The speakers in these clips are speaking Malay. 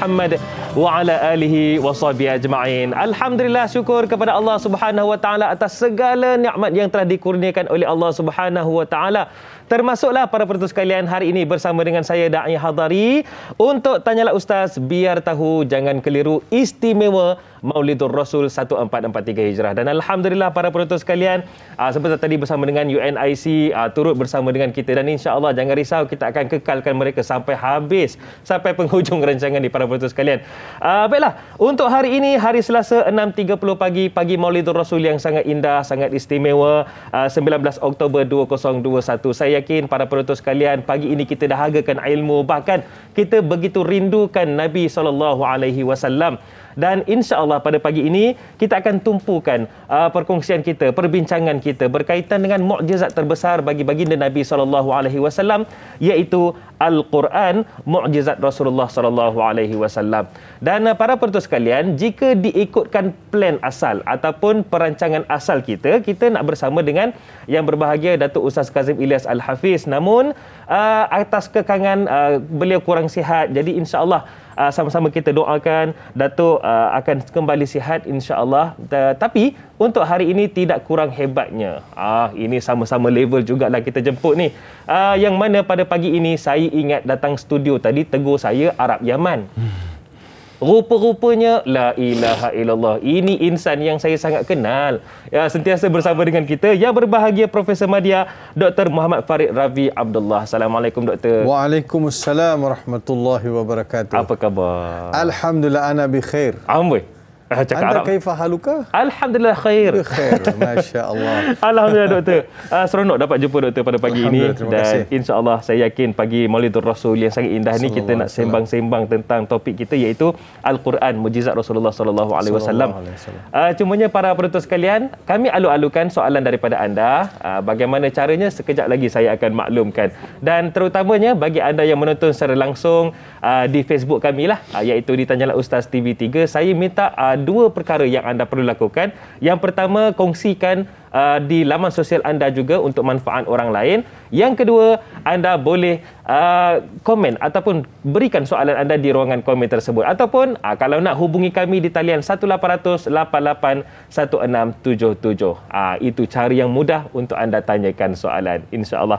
Muhammad wa ala alihi wa sahbihi ajma'in. Alhamdulillah syukur kepada Allah Subhanahu wa taala atas segala nikmat yang telah dikurniakan oleh Allah Subhanahu wa taala termasuklah para penonton sekalian hari ini bersama dengan saya Da'i Hadari untuk tanyalah ustaz biar tahu jangan keliru istimewa Maulidur Rasul 1443 Hijrah dan alhamdulillah para penonton sekalian aa, ah, seperti tadi bersama dengan UNIC aa, ah, turut bersama dengan kita dan insyaallah jangan risau kita akan kekalkan mereka sampai habis sampai penghujung rancangan di para penonton sekalian. Aa, ah, baiklah untuk hari ini hari Selasa 6.30 pagi pagi Maulidur Rasul yang sangat indah sangat istimewa aa, 19 Oktober 2021 saya yakin para penonton sekalian pagi ini kita dah hargakan ilmu bahkan kita begitu rindukan Nabi sallallahu alaihi wasallam dan insyaallah pada pagi ini kita akan tumpukan uh, perkongsian kita perbincangan kita berkaitan dengan mukjizat terbesar bagi baginda Nabi sallallahu alaihi wasallam iaitu Al-Quran Mu'jizat Rasulullah sallallahu alaihi wasallam. Dan eh, para penonton sekalian, jika diikutkan plan asal ataupun perancangan asal kita, kita nak bersama dengan yang berbahagia Datuk Ustaz Kazim Ilyas Al-Hafiz. Namun uh, atas kekangan uh, beliau kurang sihat. Jadi insya-Allah sama-sama kita doakan Datuk uh, akan kembali sihat insya-Allah. Uh, tapi untuk hari ini tidak kurang hebatnya. Ah, ini sama-sama level juga lah kita jemput ni. Ah, yang mana pada pagi ini saya ingat datang studio tadi tegur saya Arab Yaman. Rupa-rupanya la ilaha illallah. Ini insan yang saya sangat kenal. Ya, sentiasa bersama dengan kita Ya berbahagia Profesor Madia Dr. Muhammad Farid Ravi Abdullah. Assalamualaikum Doktor. Waalaikumsalam warahmatullahi wabarakatuh. Apa khabar? Alhamdulillah ana bi khair. Amboi. cakap Anda Arab. haluka? Alhamdulillah khair. masya-Allah. Alhamdulillah doktor. Uh, seronok dapat jumpa doktor pada pagi ini dan insya-Allah saya yakin pagi Maulidur Rasul yang sangat indah ni kita nak sembang-sembang tentang topik kita iaitu Al-Quran mujizat Rasulullah sallallahu alaihi wasallam. Uh, cumanya para penonton sekalian, kami alu-alukan soalan daripada anda, uh, bagaimana caranya sekejap lagi saya akan maklumkan. Dan terutamanya bagi anda yang menonton secara langsung uh, di Facebook kami lah uh, iaitu di Tanyalah Ustaz TV3, saya minta uh, dua perkara yang anda perlu lakukan. Yang pertama, kongsikan uh, di laman sosial anda juga untuk manfaat orang lain. Yang kedua, anda boleh uh, komen ataupun berikan soalan anda di ruangan komen tersebut. Ataupun uh, kalau nak hubungi kami di talian 1800 8816 77. Uh, itu cara yang mudah untuk anda tanyakan soalan. InsyaAllah.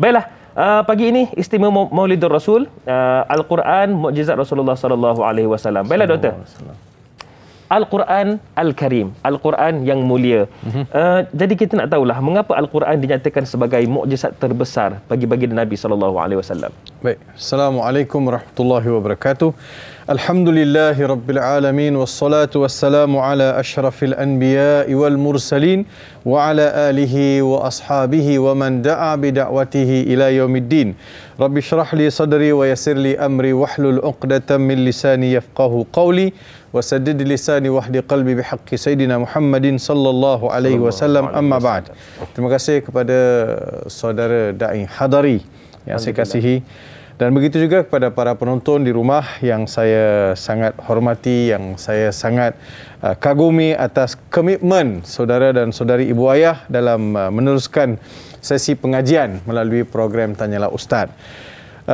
Baiklah. Uh, pagi ini istimewa Maulidur Rasul, uh, Al-Quran, mukjizat Rasulullah sallallahu alaihi wasallam. Baiklah doktor. Al-Quran Al-Karim, Al-Quran yang mulia. Uh, jadi kita nak tahulah mengapa Al-Quran dinyatakan sebagai mukjizat terbesar bagi bagi Nabi saw. Baik. Assalamualaikum warahmatullahi wabarakatuh. Alhamdulillahi rabbil alamin wassalatu wassalamu ala ashrafil anbiya'i wal mursalin wa ala alihi wa ashabihi wa man da'a bi da'watihi ila yaumiddin. Rabbi syrah li sadri wa yassir li amri wahlul 'uqdatam min lisani yafqahu qawli. وسدد لساني وحد قلبي بحق سيدنا محمد صلى الله عليه وسلم أما بعد Terima kasih kepada saudara Da'i Hadari yang saya kasihi dan begitu juga kepada para penonton di rumah yang saya sangat hormati, yang saya sangat uh, kagumi atas komitmen saudara dan saudari ibu ayah dalam uh, meneruskan sesi pengajian melalui program Tanyalah Ustaz.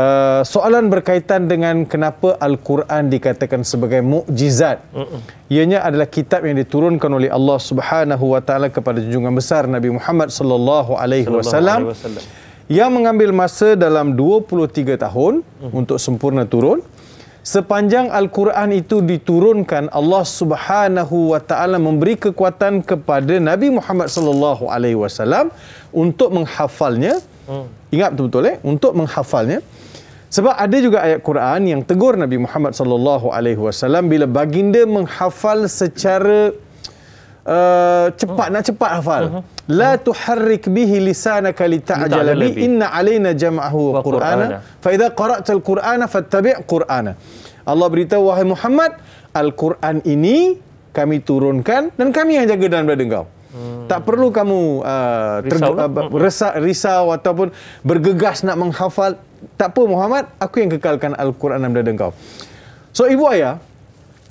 Eh, soalan berkaitan dengan kenapa Al-Quran dikatakan sebagai mukjizat. Ianya adalah kitab yang diturunkan oleh Allah Subhanahu wa taala kepada junjungan besar Nabi Muhammad sallallahu alaihi wasallam yang mengambil masa dalam 23 tahun mm. untuk sempurna turun. Sepanjang Al-Quran itu diturunkan, Allah Subhanahu wa taala memberi kekuatan kepada Nabi Muhammad sallallahu alaihi wasallam untuk menghafalnya. Hmm. Ingat betul-betul eh untuk menghafalnya. Sebab ada juga ayat Quran yang tegur Nabi Muhammad sallallahu alaihi wasallam bila baginda menghafal secara uh, cepat oh. nak cepat hafal. Uh-huh. La tuharrik bihi lisanaka lita'jala bi inna alaina jam'ahu wa qur'ana fa idza qara'tal qur'ana fattabi' qur'ana. Allah beritahu wahai Muhammad, Al-Quran ini kami turunkan dan kami yang jaga dalam badan engkau. Hmm. Tak perlu kamu uh, risau, ter, lah. uh, hmm. resak, risau ataupun bergegas nak menghafal. Tak apa Muhammad, aku yang kekalkan Al-Quran dalam dada kau. So ibu ayah,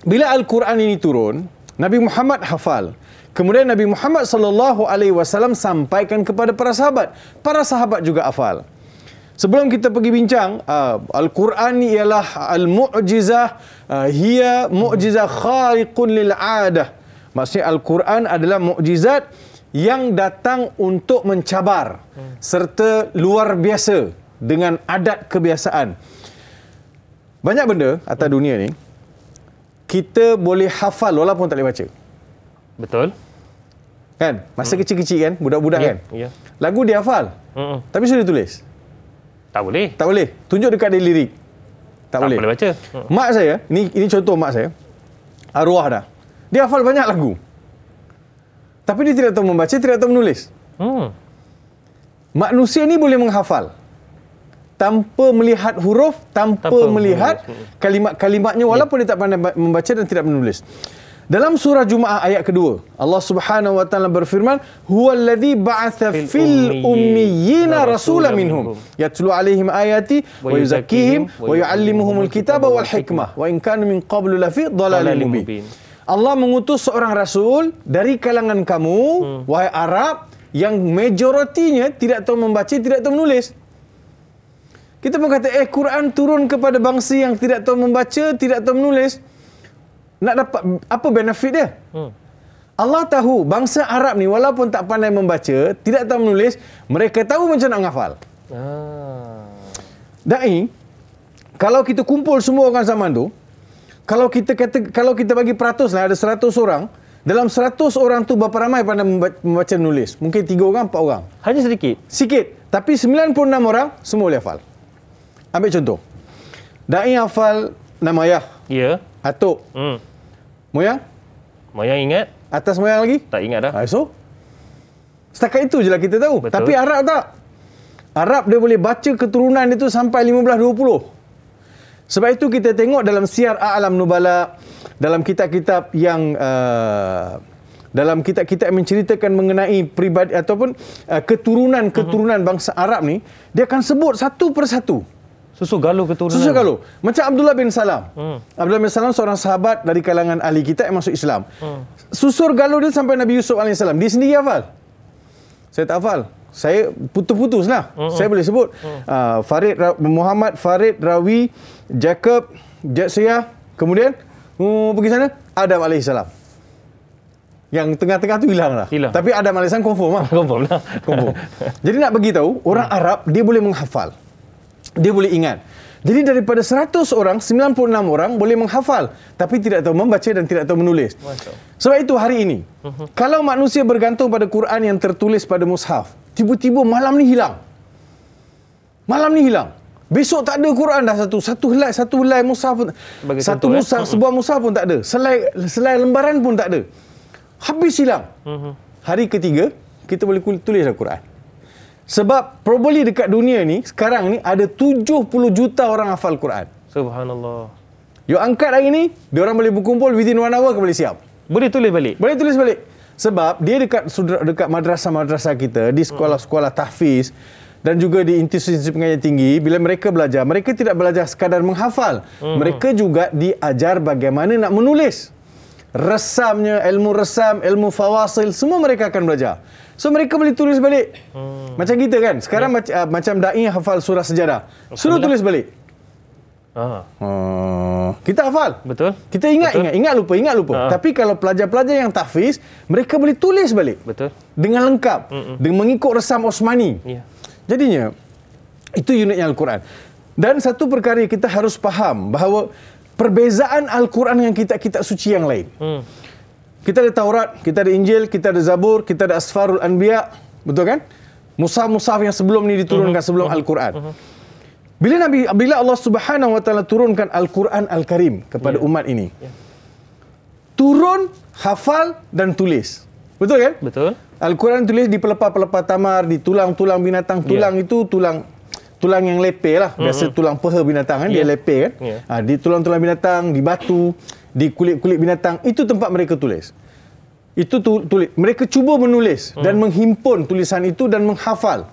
bila Al-Quran ini turun, Nabi Muhammad hafal. Kemudian Nabi Muhammad sallallahu alaihi wasallam sampaikan kepada para sahabat. Para sahabat juga hafal. Sebelum kita pergi bincang, uh, Al-Quran ialah al-mu'jizah, uh, hiya mu'jizah khaliqun lil Maksudnya Al-Quran adalah mukjizat yang datang untuk mencabar serta luar biasa dengan adat kebiasaan. Banyak benda atas dunia ni kita boleh hafal walaupun tak boleh baca. Betul. Kan? Masa hmm. kecil-kecil kan, budak-budak yeah. kan. Yeah. Lagu dia hafal. Hmm. Tapi sudah tulis. Tak boleh. Tak boleh. Tunjuk dekat dia lirik. Tak, tak boleh. Tak boleh baca. Hmm. Mak saya, ini ini contoh mak saya. Arwah dah. Dia hafal banyak lagu. Tapi dia tidak tahu membaca, tidak tahu menulis. Hmm. Manusia ini boleh menghafal. Tanpa melihat huruf, tanpa, tanpa melihat kalimat-kalimatnya walaupun yeah. dia tak pandai membaca dan tidak menulis. Dalam surah Jumaat ayat kedua, Allah Subhanahu wa taala berfirman, "Huwallazi ba'atha fil ummiyina rasula minhum yatlu alaihim ayati wa yuzakkihim wa yu'allimuhumul kitaba wal hikmah wa in kanu min qablu lafi dhalalin mubin." Allah mengutus seorang rasul dari kalangan kamu, hmm. wahai Arab, yang majoritinya tidak tahu membaca, tidak tahu menulis. Kita pun kata, eh Quran turun kepada bangsa yang tidak tahu membaca, tidak tahu menulis. Nak dapat apa benefit dia? Hmm. Allah tahu bangsa Arab ni walaupun tak pandai membaca, tidak tahu menulis, mereka tahu macam nak ngafal. Ah. Dan kalau kita kumpul semua orang zaman tu, kalau kita kata kalau kita bagi peratus lah ada seratus orang dalam seratus orang tu berapa ramai pada membaca nulis mungkin tiga orang empat orang hanya sedikit sedikit. tapi sembilan puluh enam orang semua boleh hafal ambil contoh dai hafal nama ayah ya yeah. atuk hmm moyang moyang ingat atas moyang lagi tak ingat dah ah, so setakat itu je lah kita tahu Betul. tapi Arab tak Arab dia boleh baca keturunan dia tu sampai 15 20 sebab itu kita tengok dalam siar A'lam Nubala, dalam kitab-kitab yang uh, dalam kitab-kitab menceritakan mengenai pribadi ataupun uh, keturunan-keturunan uh-huh. Mhm. bangsa Arab ni, dia akan sebut satu persatu. Susu galuh keturunan. Susu galuh. Macam Abdullah bin Salam. Uh. Abdullah bin Salam seorang sahabat dari kalangan ahli kita yang masuk Islam. Uh. Susur galuh dia sampai Nabi Yusuf AS. Dia sendiri hafal. Saya tak hafal saya putus-putus lah. Mm-hmm. Saya boleh sebut. Mm. Uh, Farid Ra- Muhammad Farid Rawi Jacob Jatsiyah. Kemudian, uh, pergi sana. Adam AS. Yang tengah-tengah tu hilang lah. Hilang. Tapi Adam AS lah. confirm lah. confirm lah. confirm. Jadi nak bagi tahu orang mm. Arab, dia boleh menghafal. Dia boleh ingat. Jadi daripada 100 orang, 96 orang boleh menghafal. Tapi tidak tahu membaca dan tidak tahu menulis. Masa. Sebab itu hari ini, uh-huh. kalau manusia bergantung pada Quran yang tertulis pada mushaf, tiba-tiba malam ni hilang. Malam ni hilang. Besok tak ada Quran dah satu. Satu helai, satu helai Musa pun. Bagi satu contoh, eh? Musa, eh? sebuah Musa pun tak ada. Selai, selai lembaran pun tak ada. Habis hilang. Uh-huh. Hari ketiga, kita boleh tulis Al-Quran. Sebab probably dekat dunia ni, sekarang ni ada 70 juta orang hafal Quran. Subhanallah. You angkat hari ni, orang boleh berkumpul within one hour ke boleh siap. Boleh tulis balik. Boleh tulis balik. Sebab dia dekat dekat madrasah-madrasah kita, di sekolah-sekolah tahfiz dan juga di institusi pengajian tinggi, bila mereka belajar, mereka tidak belajar sekadar menghafal. Hmm. Mereka juga diajar bagaimana nak menulis. Resamnya, ilmu resam, ilmu fawasil, semua mereka akan belajar. So mereka boleh tulis balik. Hmm. Macam kita kan, sekarang yeah. mac- uh, macam da'i hafal surah sejarah. Suruh tulis balik. Ah. Uh, kita hafal. Betul. Kita ingat Betul. ingat ingat lupa ingat lupa. Ah. Tapi kalau pelajar-pelajar yang tahfiz, mereka boleh tulis balik. Betul. Dengan lengkap. Mm-mm. Dengan mengikut resam Osmani. Ya. Yeah. Jadinya itu unitnya Al-Quran. Dan satu perkara kita harus faham bahawa perbezaan Al-Quran dengan kitab-kitab suci yang lain. Hmm. Kita ada Taurat, kita ada Injil, kita ada Zabur, kita ada Asfarul Anbiya. Betul kan? Musaf-musaf yang sebelum ni diturunkan mm-hmm. sebelum mm-hmm. Al-Quran. Mm-hmm. Bila Nabi bila Allah Subhanahu Wa Taala turunkan Al-Quran Al-Karim kepada yeah. umat ini. Yeah. Turun, hafal dan tulis. Betul kan? Betul. Al-Quran tulis di pelepah-pelepah tamar, di tulang-tulang binatang. Ya. Tulang yeah. itu tulang tulang yang lepe lah. Biasa mm-hmm. tulang peha binatang kan, yeah. dia ya. lepe kan. Yeah. Ha, di tulang-tulang binatang, di batu, di kulit-kulit binatang. Itu tempat mereka tulis. Itu tulis. Mereka cuba menulis mm. dan menghimpun tulisan itu dan menghafal.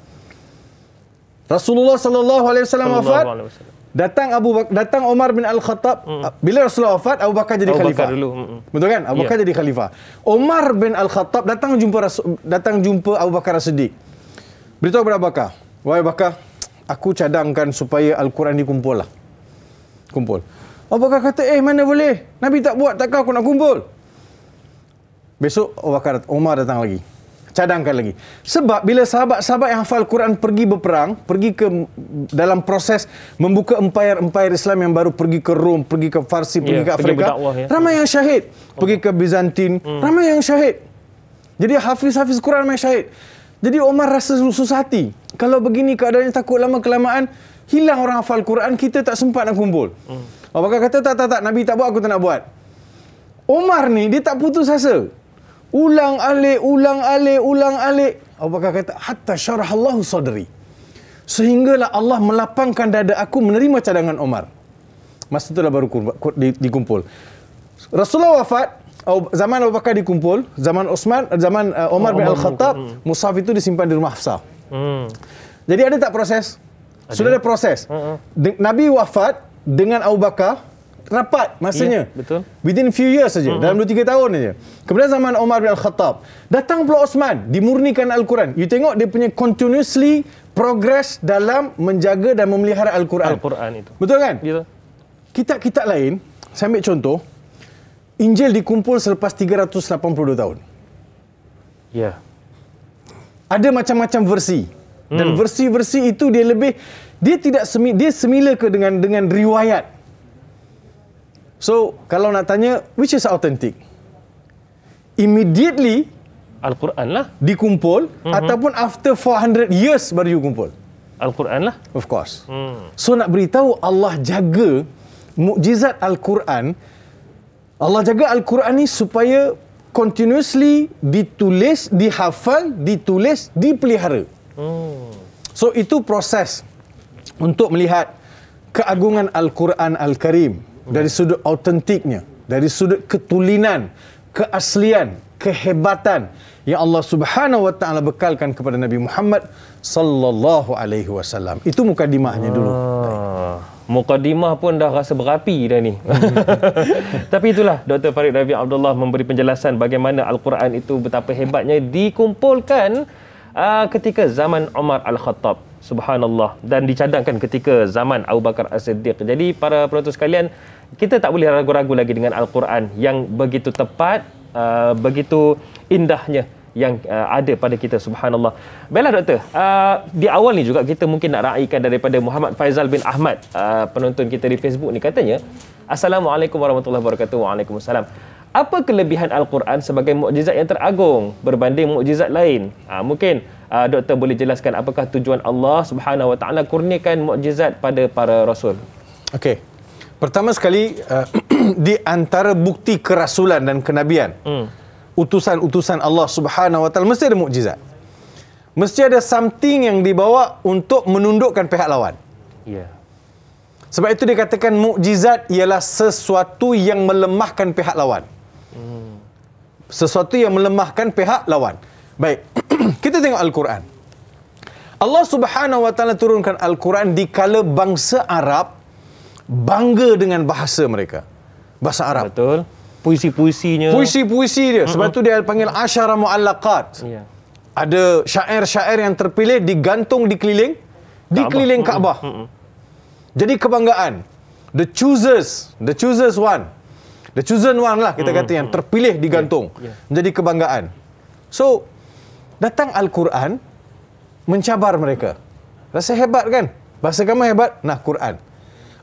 Rasulullah sallallahu alaihi wasallam wafat. Datang Abu Bakar, datang Omar bin Al-Khattab. Mm. Bila Rasulullah wafat, Abu Bakar jadi Abu khalifah. Bakar Mm. Betul kan? Abu yeah. Bakar jadi khalifah. Omar bin Al-Khattab datang jumpa Rasul, datang jumpa Abu Bakar As-Siddiq. Beritahu kepada Abu Bakar, "Wahai Bakar, aku cadangkan supaya Al-Quran dikumpul lah. Kumpul. Abu Bakar kata, eh mana boleh? Nabi tak buat, takkan aku nak kumpul? Besok Abu Bakar, Omar datang lagi cadangkan lagi. Sebab bila sahabat-sahabat yang hafal Quran pergi berperang, pergi ke dalam proses membuka empire-empire Islam yang baru pergi ke Rom, pergi ke Farsi, yeah, pergi ke Afrika, pergi berdakwah, ya. ramai yang syahid. Pergi oh. ke Bizantin, hmm. ramai yang syahid. Jadi hafiz-hafiz Quran ramai syahid. Jadi Omar rasa susah hati. Kalau begini keadaannya takut lama kelamaan hilang orang hafal Quran, kita tak sempat nak kumpul. Hmm. Abu kata tak tak tak Nabi tak buat aku tak nak buat. Omar ni dia tak putus asa ulang alik ulang alik ulang alik Abu Bakar kata hatta Allah sadri sehinggalah Allah melapangkan dada aku menerima cadangan Umar masa itulah baru dikumpul Rasulullah wafat zaman Abu Bakar dikumpul zaman Osman zaman uh, Omar bin Al-Khattab hmm. itu disimpan di rumah Hafsah hmm. jadi ada tak proses sudah ada proses hmm, hmm. Nabi wafat dengan Abu Bakar rapat masanya. Yeah, betul. Within few years saja, uh-huh. dalam 2 3 tahun saja. Kemudian zaman Omar bin Al-Khattab, datang pula Osman dimurnikan Al-Quran. You tengok dia punya continuously progress dalam menjaga dan memelihara Al-Quran. Al-Quran itu. Betul kan? Betul. Ya. Kitab-kitab lain, saya ambil contoh Injil dikumpul selepas 382 tahun. Ya. Yeah. Ada macam-macam versi. Dan hmm. versi-versi itu dia lebih dia tidak semi, dia semila ke dengan dengan riwayat. So, kalau nak tanya, which is authentic? Immediately, Al-Quran lah. Dikumpul, mm-hmm. ataupun after 400 years baru you kumpul. Al-Quran lah. Of course. Hmm. So, nak beritahu Allah jaga mukjizat Al-Quran, Allah jaga Al-Quran ni supaya continuously ditulis, dihafal, ditulis, dipelihara. Hmm. So, itu proses untuk melihat keagungan Al-Quran Al-Karim dari sudut autentiknya, dari sudut ketulinan, keaslian, kehebatan yang Allah Subhanahu wa taala bekalkan kepada Nabi Muhammad sallallahu alaihi wasallam. Itu mukadimahnya ah. dulu. Mukadimah pun dah rasa berapi dah ni. Tapi itulah Dr. Farid Rabi Abdullah memberi penjelasan bagaimana Al-Quran itu betapa hebatnya dikumpulkan uh, ketika zaman Omar Al-Khattab. Subhanallah. Dan dicadangkan ketika zaman Abu Bakar As-Siddiq. Jadi para penonton sekalian, kita tak boleh ragu-ragu lagi dengan Al-Quran yang begitu tepat, uh, begitu indahnya yang uh, ada pada kita subhanallah. Baiklah doktor, uh, di awal ni juga kita mungkin nak raikan daripada Muhammad Faizal bin Ahmad, uh, penonton kita di Facebook ni katanya, Assalamualaikum warahmatullahi wabarakatuh. Waalaikumsalam. Apa kelebihan Al-Quran sebagai mukjizat yang teragung berbanding mukjizat lain? Uh, mungkin uh, doktor boleh jelaskan apakah tujuan Allah Subhanahu Wa Taala kurniakan mukjizat pada para rasul. Okey. Pertama sekali uh, di antara bukti kerasulan dan kenabian. Hmm. Utusan-utusan Allah Subhanahu Wa Taala mesti ada mukjizat. Mesti ada something yang dibawa untuk menundukkan pihak lawan. Ya. Yeah. Sebab itu dikatakan mukjizat ialah sesuatu yang melemahkan pihak lawan. Hmm. Sesuatu yang melemahkan pihak lawan. Baik. Kita tengok Al-Quran. Allah Subhanahu Wa Taala turunkan Al-Quran di kala bangsa Arab bangga dengan bahasa mereka. Bahasa Arab. Betul. Puisi-puisinya. Puisi-puisi dia. Sebab uh tu dia panggil Asyara Mu'allaqat. Yeah. Ada syair-syair yang terpilih digantung dikeliling. Dikeliling Kaabah. Ka'bah. uh Jadi kebanggaan. The choosers. The choosers one. The chosen one lah kita uh-huh. kata yang terpilih digantung. Yeah. Yeah. Menjadi kebanggaan. So, datang Al-Quran mencabar mereka. Rasa hebat kan? Bahasa kamu hebat? Nah, Quran.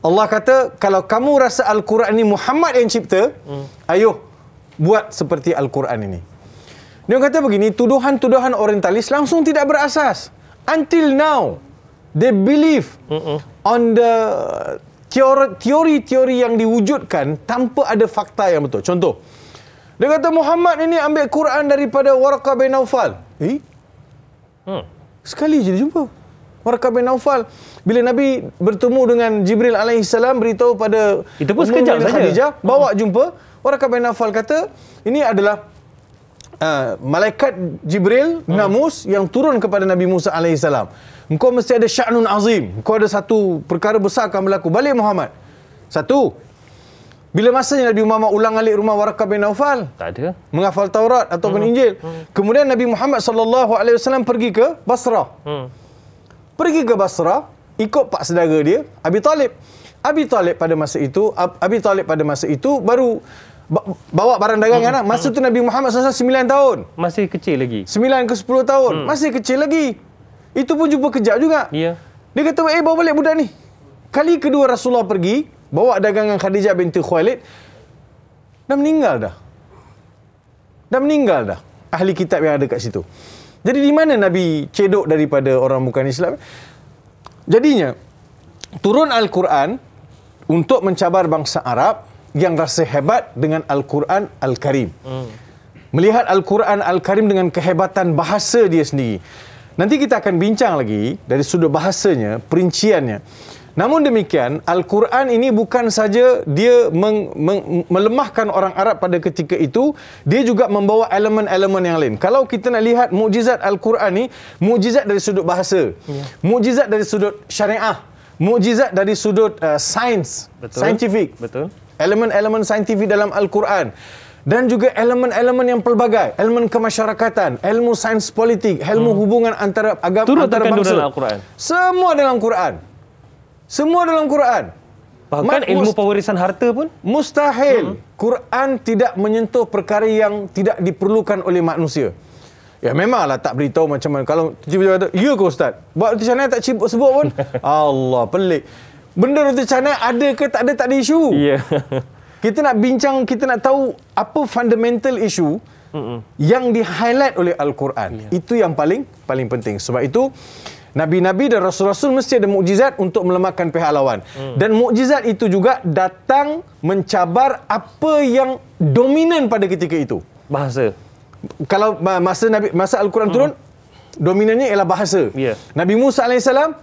Allah kata kalau kamu rasa Al-Quran ini Muhammad yang cipta hmm. ayuh buat seperti Al-Quran ini dia kata begini tuduhan-tuduhan orientalis langsung tidak berasas until now they believe Mm-mm. on the teori-teori yang diwujudkan tanpa ada fakta yang betul contoh dia kata Muhammad ini ambil Quran daripada Warqa bin Naufal eh hmm. sekali je dia jumpa Warqa bin Naufal bila Nabi bertemu dengan Jibril alaihi beritahu pada itu pun sekejap saja Khadijah hmm. bawa jumpa Warqa bin Naufal kata ini adalah uh, malaikat Jibril hmm. Namus yang turun kepada Nabi Musa alaihi salam engkau mesti ada sya'nun azim engkau ada satu perkara besar akan berlaku balik Muhammad satu bila masanya Nabi Muhammad ulang alik rumah Waraka bin Naufal? Tak ada. Menghafal Taurat ataupun hmm. Injil. Hmm. Kemudian Nabi Muhammad SAW pergi ke Basrah. Hmm pergi ke Basra ikut pak saudara dia Abi Talib. Abi Talib pada masa itu Abi Talib pada masa itu baru bawa barang dagangan hmm. masa tu Nabi Muhammad SAW 9 tahun masih kecil lagi 9 ke 10 tahun hmm. masih kecil lagi itu pun jumpa kejap juga yeah. dia kata eh bawa balik budak ni kali kedua Rasulullah pergi bawa dagangan Khadijah binti Khualid dah meninggal dah dah meninggal dah ahli kitab yang ada kat situ jadi di mana Nabi cedok daripada orang bukan Islam? Jadinya, turun Al-Quran untuk mencabar bangsa Arab yang rasa hebat dengan Al-Quran Al-Karim. Hmm. Melihat Al-Quran Al-Karim dengan kehebatan bahasa dia sendiri. Nanti kita akan bincang lagi dari sudut bahasanya, perinciannya. Namun demikian, Al-Quran ini bukan saja dia meng, meng, melemahkan orang Arab pada ketika itu, dia juga membawa elemen-elemen yang lain. Kalau kita nak lihat mukjizat Al-Quran ni, mukjizat dari sudut bahasa, ya. mukjizat dari sudut syariah, mukjizat dari sudut uh, sains, Betul. scientific. Betul. Elemen-elemen scientific dalam Al-Quran dan juga elemen-elemen yang pelbagai, elemen kemasyarakatan, ilmu sains politik, ilmu hmm. hubungan antara agama antara bangsa. Dalam al Semua dalam Quran. Semua dalam Quran. Bahkan Mat ilmu pewarisan harta pun. Mustahil. Hmm. Quran tidak menyentuh perkara yang tidak diperlukan oleh manusia. Ya memanglah tak beritahu macam mana. Kalau tiba-tiba kata, ya ke Ustaz? Buat roti canai tak cipuk sebut pun. Allah pelik. Benda roti canai ada ke tak ada tak ada isu. Yeah. kita nak bincang, kita nak tahu apa fundamental isu Mm-mm. yang di-highlight oleh Al-Quran. Yeah. Itu yang paling paling penting. Sebab itu, Nabi-nabi dan rasul-rasul mesti ada mukjizat untuk melemahkan pihak lawan. Hmm. Dan mukjizat itu juga datang mencabar apa yang dominan pada ketika itu. Bahasa. Kalau masa Nabi masa Al-Quran hmm. turun dominannya ialah bahasa. Yeah. Nabi Musa alaihissalam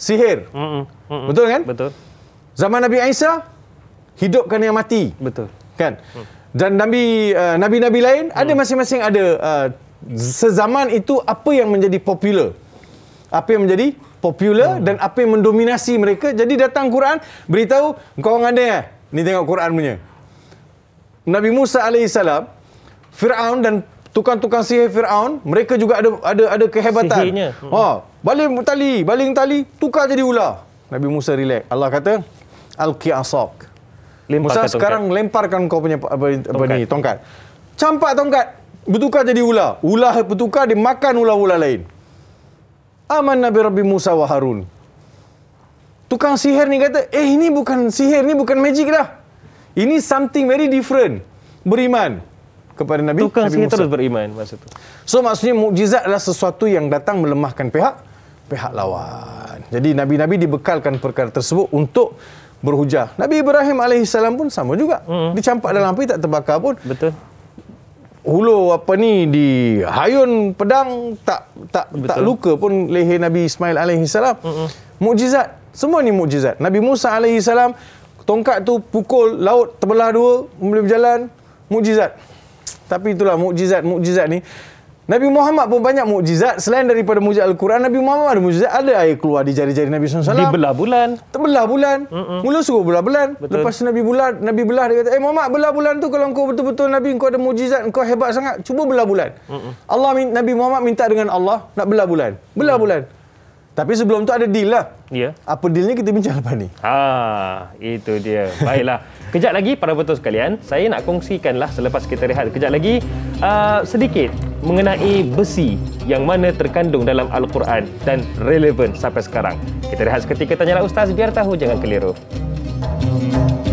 sihir. Hmm hmm, hmm. hmm. Betul kan? Betul. Zaman Nabi Aisyah hidupkan yang mati. Betul. Kan? Hmm. Dan Nabi eh, nabi-nabi lain hmm. ada masing-masing ada uh, sezaman itu apa yang menjadi popular apa yang menjadi popular hmm. dan apa yang mendominasi mereka. Jadi datang Quran beritahu kau orang ada eh. Ni tengok Quran punya. Nabi Musa alaihi Firaun dan tukang-tukang sihir Firaun, mereka juga ada ada ada kehebatan. Hmm. Ha, oh, baling tali, baling tali, tukar jadi ular. Nabi Musa relax. Allah kata, "Alqi asak." Musa tongkat. sekarang lemparkan kau punya apa, apa tongkat. ni, tongkat. Campak tongkat, bertukar jadi ular. Ular bertukar dia makan ular-ular lain aman Nabi Rabbi Musa wa Harun. Tukang sihir ni kata, eh ini bukan sihir, ini bukan magic dah. Ini something very different. Beriman kepada Nabi Tukang Nabi sihir terus beriman masa tu. So maksudnya mukjizat adalah sesuatu yang datang melemahkan pihak pihak lawan. Jadi Nabi-Nabi dibekalkan perkara tersebut untuk berhujah. Nabi Ibrahim AS pun sama juga. Mm. Dicampak dalam api tak terbakar pun. Betul hulu apa ni di hayun pedang tak tak Betul. tak luka pun leher Nabi Ismail alaihi salam. Mukjizat. Semua ni mukjizat. Nabi Musa alaihi salam tongkat tu pukul laut terbelah dua boleh berjalan. Mukjizat. Tapi itulah mukjizat. Mukjizat ni Nabi Muhammad pun banyak mukjizat selain daripada mukjizat Al-Quran. Nabi Muhammad ada mukjizat ada air keluar di jari-jari Nabi SAW. Di belah bulan. Terbelah bulan. Mm-mm. Mula suruh belah bulan. Betul. Lepas Nabi bulan, Nabi belah dia kata, "Eh Muhammad, belah bulan tu kalau kau betul-betul Nabi kau ada mukjizat, kau hebat sangat, cuba belah bulan." Mm-mm. Allah Nabi Muhammad minta dengan Allah nak belah bulan. Belah mm. bulan. Tapi sebelum tu ada deal lah. Ya. Yeah. Apa dealnya kita bincang lepas ni. Ha, itu dia. Baiklah. Kejap lagi para betul sekalian, saya nak kongsikanlah selepas kita rehat. Kejap lagi uh, sedikit mengenai besi yang mana terkandung dalam Al-Quran dan relevan sampai sekarang. Kita rehat seketika tanyalah ustaz biar tahu jangan keliru. Thank you.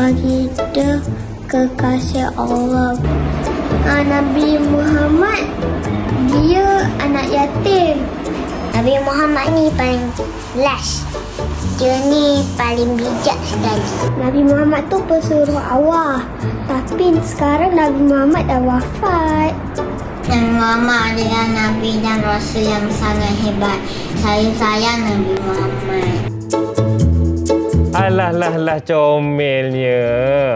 bagi dia kekasih Allah. Ah, Nabi Muhammad, dia anak yatim. Nabi Muhammad ni paling last. Dia ni paling bijak sekali. Nabi Muhammad tu pesuruh Allah. Tapi sekarang Nabi Muhammad dah wafat. Nabi Muhammad adalah Nabi dan Rasul yang sangat hebat. Saya sayang Nabi Muhammad. Alah lah lah comelnya.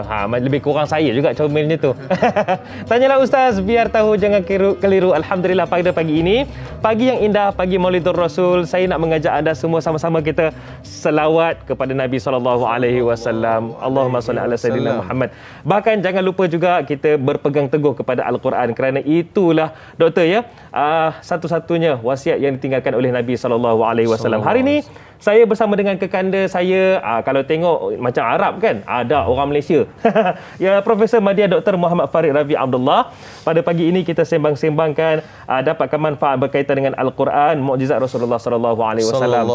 Ha, lebih kurang saya juga comelnya tu. Tanyalah Ustaz, biar tahu jangan keliru. keliru. Alhamdulillah pada pagi ini. Pagi yang indah, pagi Maulidur Rasul. Saya nak mengajak anda semua sama-sama kita selawat kepada Nabi SAW. Allahumma salli ala Sayyidina Muhammad. Bahkan jangan lupa juga kita berpegang teguh kepada Al-Quran. Kerana itulah, doktor ya, uh, satu-satunya wasiat yang ditinggalkan oleh Nabi sallallahu alaihi wasallam. Hari ini saya bersama dengan kekanda saya uh, kalau tengok macam Arab kan ada orang Malaysia. ya Profesor Madia Dr Muhammad Farid Ravi Abdullah. Pada pagi ini kita sembang-sembangkan uh, dapatkan manfaat berkaitan dengan al-Quran, mukjizat Rasulullah sallallahu alaihi wasallam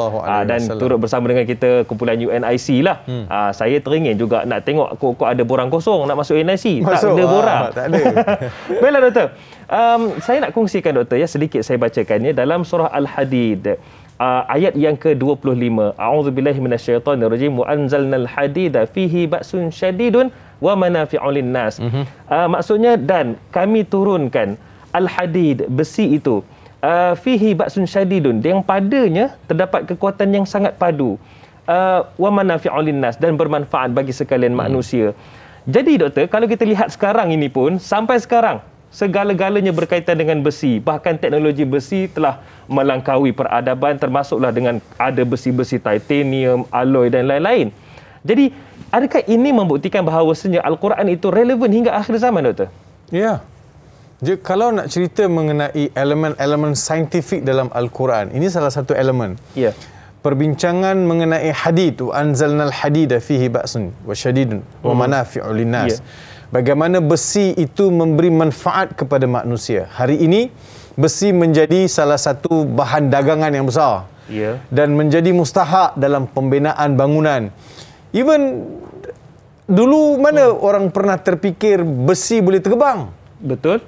dan turut bersama dengan kita kumpulan UNIC lah. Hmm. Uh, saya teringin juga nak tengok kok ada borang kosong nak masuk UNIC. Masuk, tak ada borang. Ah, tak ada. Baiklah doktor um, saya nak kongsikan doktor ya sedikit saya bacakannya dalam surah Al-Hadid. Uh, ayat yang ke-25 A'udzubillahi minasyaitonirrajim wa anzalnal hadida fihi ba'sun syadidun wa manafi'un linnas. Mm-hmm. Uh, maksudnya dan kami turunkan al-hadid besi itu uh, fihi ba'sun syadidun yang padanya terdapat kekuatan yang sangat padu uh, wa manafi'un linnas dan bermanfaat bagi sekalian mm-hmm. manusia. Jadi doktor kalau kita lihat sekarang ini pun sampai sekarang segala-galanya berkaitan dengan besi bahkan teknologi besi telah melangkaui peradaban termasuklah dengan ada besi-besi titanium alloy dan lain-lain jadi adakah ini membuktikan bahawa sebenarnya al-Quran itu relevan hingga akhir zaman doktor ya Je, kalau nak cerita mengenai elemen-elemen saintifik dalam al-Quran ini salah satu elemen ya perbincangan mengenai hadid wa anzalnal hadida fihi ba'sun wa syadidun wa mhm. manafi'u linnas ya bagaimana besi itu memberi manfaat kepada manusia. Hari ini besi menjadi salah satu bahan dagangan yang besar yeah. dan menjadi mustahak dalam pembinaan bangunan. Even dulu mana hmm. orang pernah terfikir besi boleh terbang? Betul.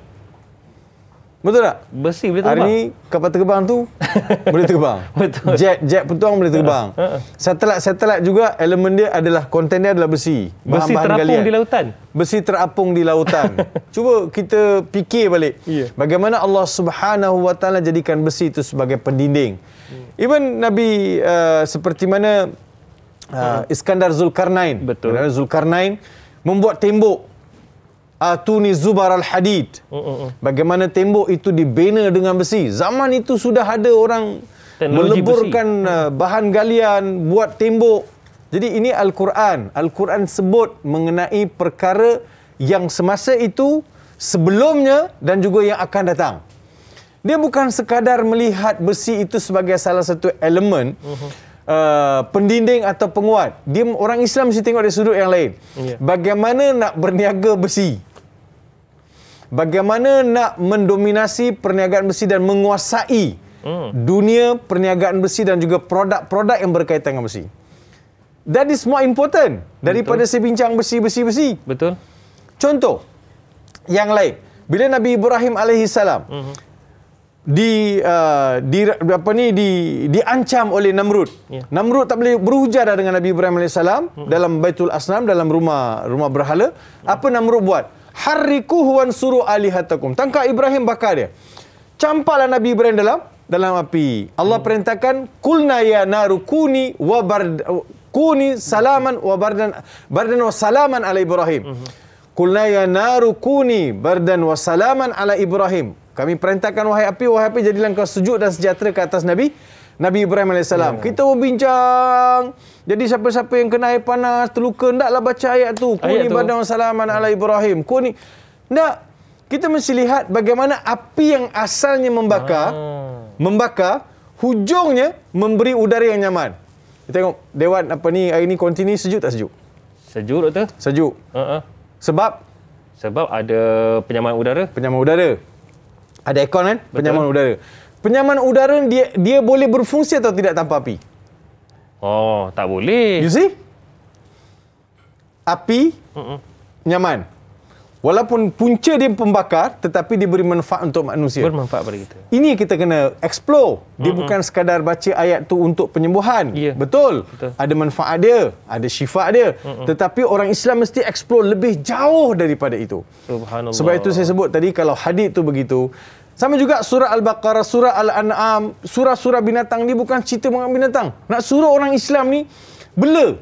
Betul tak? Besi boleh terbang. Hari ni kapal terbang tu boleh terbang. Betul. Jet jet petuang boleh terbang. Satelit-satelit ha, ha. juga elemen dia adalah konten dia adalah besi. Besi bahan -bahan terapung galian. di lautan. Besi terapung di lautan. Cuba kita fikir balik. Yeah. Bagaimana Allah Subhanahu Wa Taala jadikan besi itu sebagai pendinding. Hmm. Even Nabi uh, seperti mana uh, ha. Iskandar Zulkarnain. Betul. Zulkarnain membuat tembok atuni zubar al hadid uh, oh, uh, oh, uh. Oh. bagaimana tembok itu dibina dengan besi zaman itu sudah ada orang Teknologi meleburkan besi. Hmm. Uh, bahan galian buat tembok jadi ini al-Quran al-Quran sebut mengenai perkara yang semasa itu sebelumnya dan juga yang akan datang dia bukan sekadar melihat besi itu sebagai salah satu elemen uh-huh. Mhm. Uh, pendinding atau penguat dia orang Islam mesti tengok dari sudut yang lain yeah. bagaimana nak berniaga besi bagaimana nak mendominasi perniagaan besi dan menguasai hmm. dunia perniagaan besi dan juga produk-produk yang berkaitan dengan besi. That is more important daripada Betul. sebincang besi-besi-besi. Betul. Contoh yang lain, bila Nabi Ibrahim alaihi salam hmm. di uh, di apa ni di diancam oleh Namrud. Yeah. Namrud tak boleh berhujah dah dengan Nabi Ibrahim alaihi salam hmm. dalam Baitul Asnam dalam rumah rumah berhala. Hmm. Apa Namrud buat? harrikuhu wansuru alihatakum. Tangka Ibrahim bakar dia. Campaklah Nabi Ibrahim dalam dalam api. Allah hmm. perintahkan kulna ya naru kuni wa bard kuni salaman wa bardan bardan wa salaman ala Ibrahim. Hmm. Kulna ya naru kuni bardan wa salaman ala Ibrahim. Kami perintahkan wahai api wahai api jadilah kau sejuk dan sejahtera ke atas Nabi Nabi Ibrahim AS. Yeah. Ya. Kita bincang. Jadi siapa-siapa yang kena air panas, terluka, ndaklah baca ayat tu. Kuni badan salaman ala Ibrahim. Kuni. Ndak. Kita mesti lihat bagaimana api yang asalnya membakar, ah. membakar, hujungnya memberi udara yang nyaman. Kita tengok Dewan apa ni, hari ni continue sejuk tak sejuk? Sejuk, Doktor. Sejuk. Uh-uh. Sebab? Sebab ada penyaman udara. Penyaman udara. Ada aircon kan? Betul. Penyaman udara penyaman udara dia dia boleh berfungsi atau tidak tanpa api? Oh, tak boleh. You see? Api uh-uh. nyaman. Walaupun punca dia pembakar tetapi dia beri manfaat untuk manusia. Bermanfaat bagi kita. Ini kita kena explore. Dia uh-uh. bukan sekadar baca ayat tu untuk penyembuhan. Yeah. Betul. Betul. Ada manfaat dia, ada syifa dia. Uh-uh. Tetapi orang Islam mesti explore lebih jauh daripada itu. Subhanallah. Sebab itu saya sebut tadi kalau hadis tu begitu sama juga surah Al-Baqarah, surah Al-An'am, surah-surah binatang ni bukan cerita mengenai binatang. Nak suruh orang Islam ni bela.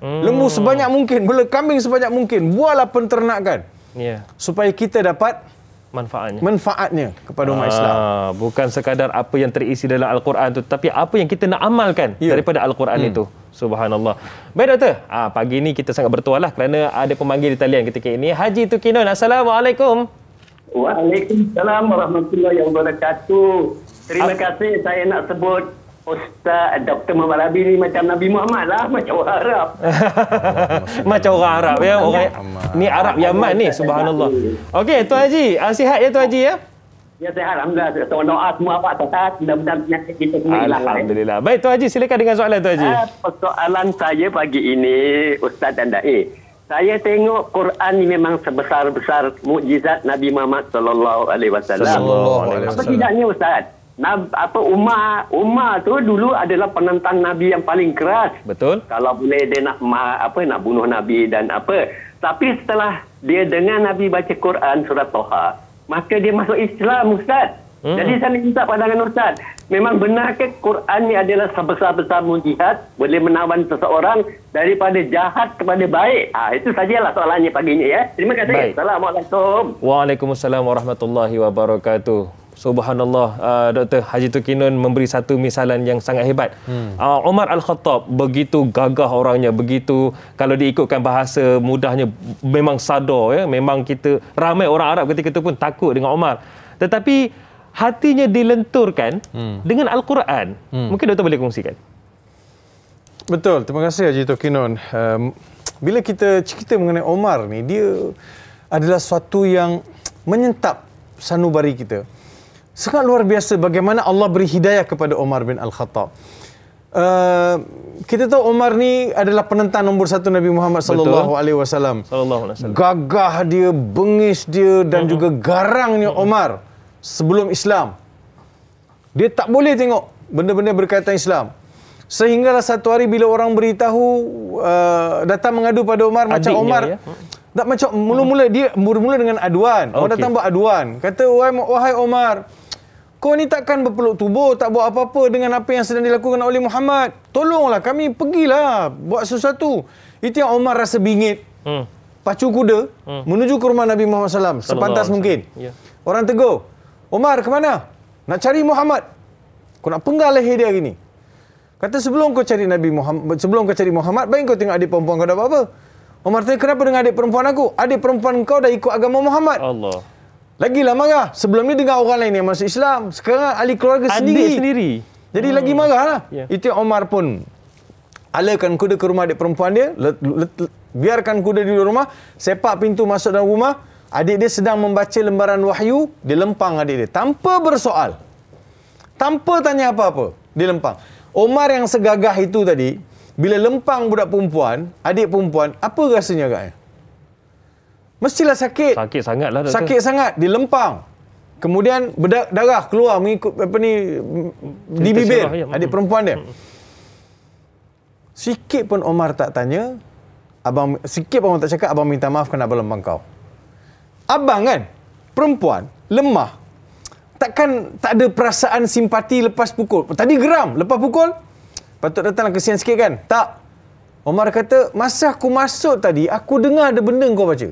Hmm. Lembu sebanyak mungkin, bela kambing sebanyak mungkin. Buahlah penternakan. Yeah. Supaya kita dapat manfaatnya. Manfaatnya kepada umat ah, Islam. Bukan sekadar apa yang terisi dalam Al-Quran tu, tapi apa yang kita nak amalkan yeah. daripada Al-Quran hmm. itu. Subhanallah. Baik doktor, ah, pagi ni kita sangat bertuah kerana ada pemanggil di talian ketika ini. Haji Tukinon, Assalamualaikum. Waalaikumsalam warahmatullahi wabarakatuh. Terima kasih saya nak sebut Ustaz Dr. Muhammad Abi ni macam Nabi Muhammad lah, macam orang Arab. macam orang Arab ya, orang ni Arab Yaman ni, subhanallah. Okey, Tuan Haji, ah, sihat ya Tuan Haji ya? Ya sehat alhamdulillah. Tuan doa semua apa sehat mudah-mudahan penyakit kita semua hilang. Eh. Alhamdulillah. Baik Tuan Haji, silakan dengan soalan Tuan Haji. Uh, persoalan saya pagi ini Ustaz dan Dai saya tengok Quran ni memang sebesar-besar mukjizat Nabi Muhammad sallallahu alaihi wasallam. Apa tidaknya ustaz? Nab, apa Umar Umar tu dulu adalah penentang Nabi yang paling keras. Betul. Kalau boleh dia nak apa nak bunuh Nabi dan apa. Tapi setelah dia dengar Nabi baca Quran surah Toha, maka dia masuk Islam ustaz. Hmm. Jadi saya minta pandangan Ustaz. Memang benar ke Quran ni adalah sebesar-besar mujizat boleh menawan seseorang daripada jahat kepada baik? Ah itu sajalah soalannya pagi ini ya. Terima kasih. Baik. Assalamualaikum. Waalaikumsalam warahmatullahi wabarakatuh. Subhanallah uh, Dr Haji Tukinun memberi satu misalan yang sangat hebat. Hmm. Uh, Umar Al-Khattab begitu gagah orangnya, begitu kalau diikutkan bahasa mudahnya memang sado ya, memang kita ramai orang Arab ketika itu pun takut dengan Omar. Tetapi hatinya dilenturkan hmm. dengan Al-Quran. Hmm. Mungkin Doktor boleh kongsikan. Betul. Terima kasih Haji Tokinon. Um, bila kita cerita mengenai Omar ni, dia adalah suatu yang menyentap sanubari kita. Sangat luar biasa bagaimana Allah beri hidayah kepada Omar bin Al-Khattab. Uh, kita tahu Omar ni adalah penentang nombor satu Nabi Muhammad sallallahu alaihi wasallam. Gagah dia, bengis dia dan mm-hmm. juga garangnya mm-hmm. Omar sebelum Islam. Dia tak boleh tengok benda-benda berkaitan Islam. Sehinggalah satu hari bila orang beritahu uh, datang mengadu pada Umar Adiknya, macam Umar ya? tak macam mula-mula dia mula-mula dengan aduan. Okay. Orang datang buat aduan. Kata wahai wahai Umar kau ni takkan berpeluk tubuh, tak buat apa-apa dengan apa yang sedang dilakukan oleh Muhammad. Tolonglah kami, pergilah. Buat sesuatu. Itu yang Omar rasa bingit. Hmm. Pacu kuda hmm. menuju ke rumah Nabi Muhammad SAW. Sepantas mungkin. Ya. Orang tegur. Omar ke mana? Nak cari Muhammad. Kau nak penggal leher dia hari ni. Kata sebelum kau cari Nabi Muhammad, sebelum kau cari Muhammad, baik kau tengok adik perempuan kau dapat apa? Omar tanya, kenapa dengan adik perempuan aku? Adik perempuan kau dah ikut agama Muhammad. Allah. Lagi lama marah. Sebelum ni dengan orang lain yang masuk Islam. Sekarang ahli keluarga adik sendiri. sendiri. Jadi hmm. lagi marah lah. Yeah. Itu Omar pun alakan kuda ke rumah adik perempuan dia. Le, le, le, biarkan kuda di rumah. Sepak pintu masuk dalam rumah. Adik dia sedang membaca lembaran wahyu, lempang, adik dia tanpa bersoal. Tanpa tanya apa-apa, lempang. Omar yang segagah itu tadi, bila lempang budak perempuan, adik perempuan, apa rasanya agaknya? Mestilah sakit. Sakit sangat lah. Sakit sangat, lempang. Kemudian bedak, darah keluar mengikut apa ni di bibir ya. adik perempuan dia. Sikit pun Omar tak tanya, abang sikit pun Omar tak cakap abang minta maaf kenapa lempang kau abang kan perempuan lemah takkan tak ada perasaan simpati lepas pukul tadi geram lepas pukul patut datanglah kesian sikit kan tak Omar kata masa aku masuk tadi aku dengar ada benda kau baca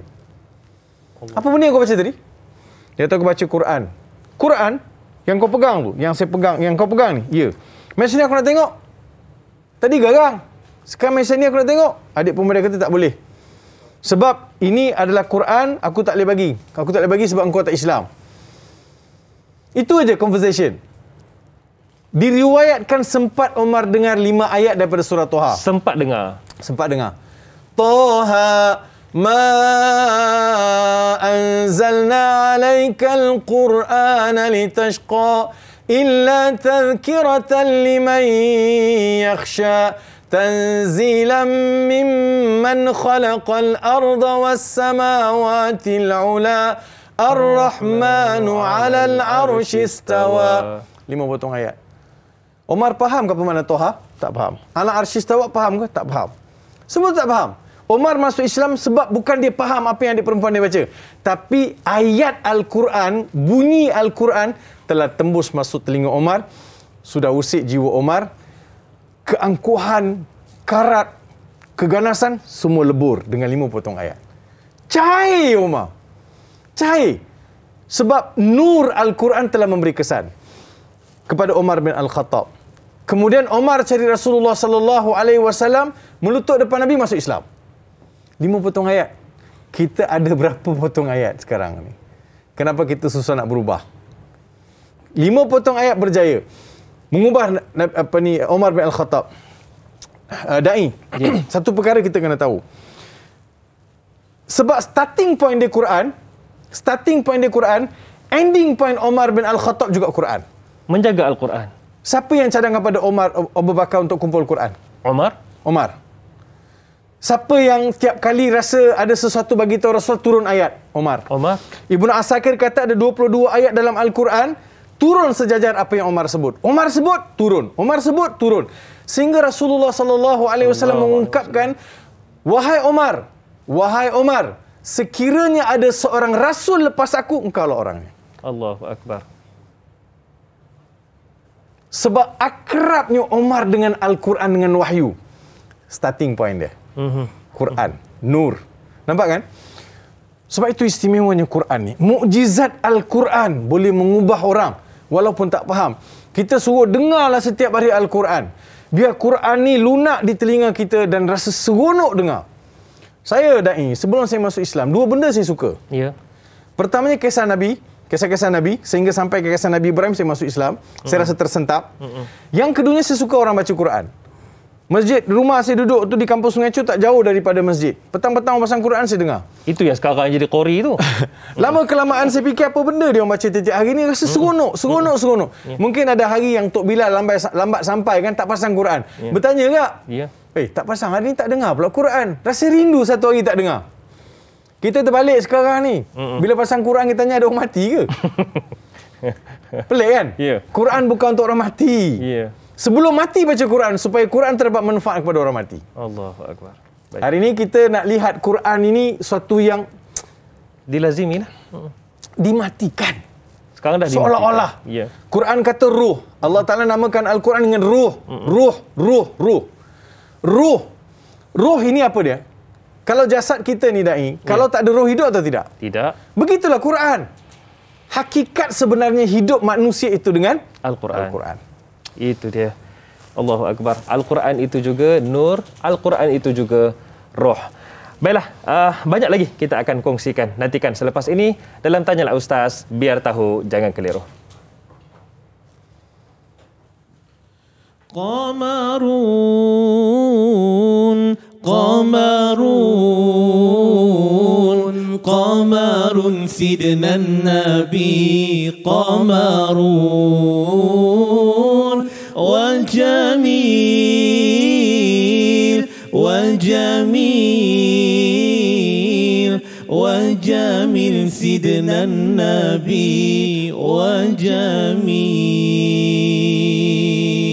apa benda kau baca tadi dia tahu aku baca Quran Quran yang kau pegang tu yang saya pegang yang kau pegang ni ya mesin aku nak tengok tadi garang sekarang mesin ni aku nak tengok adik pemuda kata tak boleh sebab ini adalah Quran, aku tak boleh bagi. Aku tak boleh bagi sebab engkau tak Islam. Itu aja conversation. Diriwayatkan sempat Omar dengar lima ayat daripada surah Toha. Sempat dengar. Sempat dengar. Toha ma anzalna alaika al quran li litashqa illa tadhkiratan liman yakhsha. تنزيلا ممن خلق الارض والسماوات العلى الرحمن على العرش استوى لما potong ayat Umar faham ke apa Toha? Tak faham. Ala arsy istawa faham ke? Tak faham. Semua tak faham. Umar masuk Islam sebab bukan dia faham apa yang dia perempuan dia baca. Tapi ayat Al-Quran, bunyi Al-Quran telah tembus masuk telinga Umar. Sudah usik jiwa Umar keangkuhan, karat, keganasan, semua lebur dengan lima potong ayat. Cair, Umar. Cair. Sebab nur Al-Quran telah memberi kesan kepada Umar bin Al-Khattab. Kemudian Umar cari Rasulullah sallallahu alaihi wasallam melutut depan Nabi masuk Islam. Lima potong ayat. Kita ada berapa potong ayat sekarang ni? Kenapa kita susah nak berubah? Lima potong ayat berjaya mengubah apa ni Omar bin Al-Khattab uh, dai yeah. Ya. satu perkara kita kena tahu sebab starting point dia Quran starting point dia Quran ending point Omar bin Al-Khattab juga Quran menjaga Al-Quran siapa yang cadangkan pada Omar Abu Bakar untuk kumpul Quran Omar Omar Siapa yang setiap kali rasa ada sesuatu bagi tahu Rasul turun ayat? Omar. Omar. Ibnu Asakir kata ada 22 ayat dalam Al-Quran turun sejajar apa yang Umar sebut. Umar sebut turun. Umar sebut turun. Sehingga Rasulullah sallallahu alaihi wasallam mengungkapkan wahai Umar, wahai Umar, sekiranya ada seorang rasul lepas aku engkau lah orangnya. Allahu akbar. Sebab akrabnya Umar dengan Al-Quran dengan wahyu. Starting point dia. Mm-hmm. Quran, mm-hmm. nur. Nampak kan? Sebab itu istimewanya Quran ni. Mukjizat Al-Quran boleh mengubah orang walaupun tak faham. Kita suruh dengarlah setiap hari Al-Quran. Biar Quran ni lunak di telinga kita dan rasa seronok dengar. Saya da'i, sebelum saya masuk Islam, dua benda saya suka. Ya. Pertamanya kisah Nabi, kisah-kisah Nabi, sehingga sampai ke kisah Nabi Ibrahim saya masuk Islam, mm-hmm. saya rasa tersentap. Mm-hmm. Yang kedua saya suka orang baca Quran. Masjid rumah saya duduk tu di kampung Sungai Chu tak jauh daripada masjid. Petang-petang orang pasang Quran saya dengar. Itu yang sekarang jadi kori tu. Lama kelamaan saya fikir apa benda dia orang baca tiap hari ni rasa hmm. seronok, seronok, hmm. seronok. Yeah. Mungkin ada hari yang Tok Bilal lambat, lambat sampai kan tak pasang Quran. Yeah. Bertanya tak? Ya. Yeah. Eh, tak pasang hari ni tak dengar pula Quran. Rasa rindu satu hari tak dengar. Kita terbalik sekarang ni. Mm-mm. Bila pasang Quran kita tanya ada orang mati ke? Pelik kan? Ya. Yeah. Quran bukan untuk orang mati. Ya. Yeah sebelum mati baca Quran supaya Quran terdapat manfaat kepada orang mati. Allahu akbar. Baik. Hari ini kita nak lihat Quran ini suatu yang dilazimi lah. Dimatikan. Sekarang dah dimatikan. Seolah-olah. Ya. Quran kata ruh. Allah Taala namakan Al-Quran dengan ruh. Ruh, ruh, ruh. Ruh. Ruh ini apa dia? Kalau jasad kita ni dai, ya. kalau tak ada ruh hidup atau tidak? Tidak. Begitulah Quran. Hakikat sebenarnya hidup manusia itu dengan Al-Quran. Al-Quran. Itu dia. Allahu Akbar. Al-Quran itu juga nur. Al-Quran itu juga roh. Baiklah, uh, banyak lagi kita akan kongsikan. Nantikan selepas ini dalam Tanyalah Ustaz, biar tahu jangan keliru. Qamarun, Qamarun, Qamarun, Sidna Nabi, Qamarun. جميل وجميل وجميل سيدنا النبي وجميل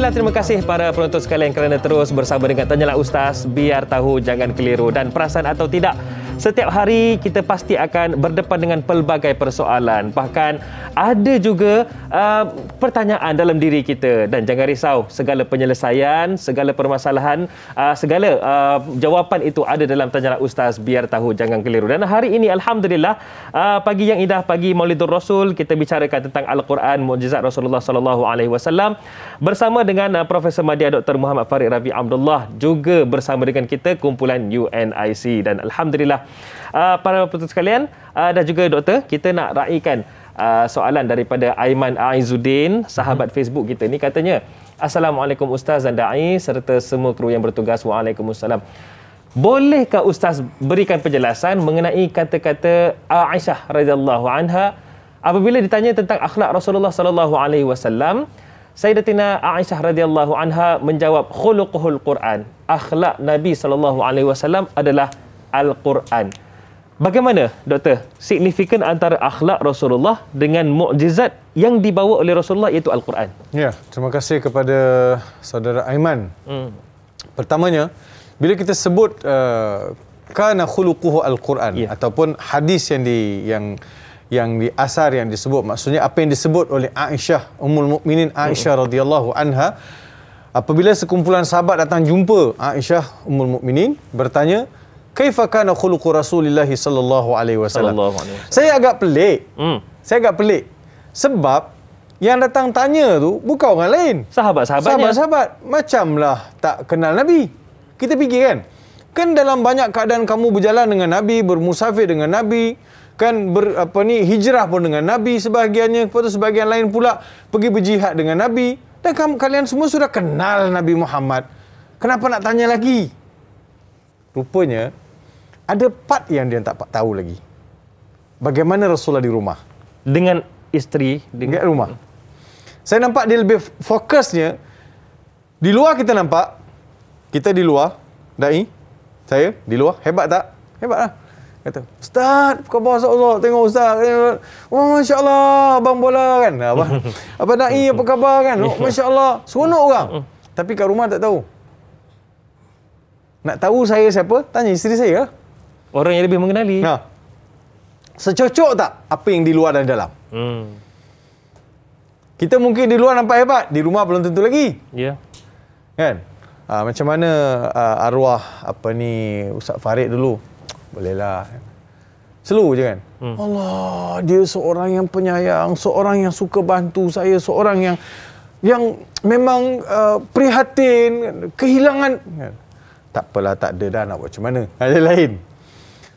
Alhamdulillah terima kasih para penonton sekalian kerana terus bersama dengan Tanyalah Ustaz biar tahu jangan keliru dan perasan atau tidak setiap hari kita pasti akan berdepan dengan pelbagai persoalan bahkan ada juga uh, pertanyaan dalam diri kita dan jangan risau segala penyelesaian segala permasalahan uh, segala uh, jawapan itu ada dalam Tanyalah Ustaz biar tahu jangan keliru dan hari ini Alhamdulillah uh, pagi yang indah pagi Maulidur Rasul kita bicarakan tentang Al-Quran mukjizat Rasulullah Sallallahu Alaihi Wasallam bersama dengan uh, Profesor Madya Dr. Muhammad Farid Ravi Abdullah juga bersama dengan kita kumpulan UNIC dan alhamdulillah uh, para peserta sekalian uh, dan juga doktor kita nak raikan uh, soalan daripada Aiman Aizuddin sahabat hmm. Facebook kita ni katanya Assalamualaikum Ustaz dan Da'i serta semua kru yang bertugas Waalaikumsalam Bolehkah Ustaz berikan penjelasan mengenai kata-kata uh, Aisyah radhiyallahu anha apabila ditanya tentang akhlak Rasulullah sallallahu alaihi wasallam Sayyidatina Aisyah radhiyallahu anha menjawab khuluquhul Quran. Akhlak Nabi sallallahu alaihi wasallam adalah Al-Quran. Bagaimana doktor signifikan antara akhlak Rasulullah dengan mukjizat yang dibawa oleh Rasulullah iaitu Al-Quran? Ya, terima kasih kepada saudara Aiman. Hmm. Pertamanya, bila kita sebut uh, kana khuluquhu Al-Quran ya. ataupun hadis yang di yang yang di asar yang disebut maksudnya apa yang disebut oleh Aisyah Ummul Mukminin Aisyah hmm. radhiyallahu anha apabila sekumpulan sahabat datang jumpa Aisyah Ummul Mukminin bertanya kaifa kana khuluqu Rasulillah sallallahu alaihi wasallam saya agak pelik hmm. saya agak pelik sebab yang datang tanya tu bukan orang lain sahabat-sahabatnya sahabat-sahabat macamlah tak kenal nabi kita fikir kan kan dalam banyak keadaan kamu berjalan dengan nabi bermusafir dengan nabi kan ber, apa ni hijrah pun dengan Nabi sebahagiannya kepada sebahagian lain pula pergi berjihad dengan Nabi dan kamu kalian semua sudah kenal Nabi Muhammad kenapa nak tanya lagi rupanya ada part yang dia tak tahu lagi bagaimana Rasulullah di rumah dengan isteri dengan di rumah saya nampak dia lebih fokusnya di luar kita nampak kita di luar dai saya di luar hebat tak hebatlah kata ustaz kau bawa sok-sok tengok ustaz oh, masya-Allah abang bola kan abang apa nak apa khabar kan oh, masya-Allah seronok orang tapi kat rumah tak tahu nak tahu saya siapa tanya isteri saya orang yang lebih mengenali Nah, ha. secocok tak apa yang di luar dan dalam hmm. kita mungkin di luar nampak hebat di rumah belum tentu lagi ya yeah. kan Ha, macam mana uh, arwah apa ni Ustaz Farid dulu bolehlah. Selu je kan. Hmm. Allah, dia seorang yang penyayang, seorang yang suka bantu saya, seorang yang yang memang uh, prihatin kehilangan kan. Tak apalah tak ada dah nak buat macam mana. Ada lain.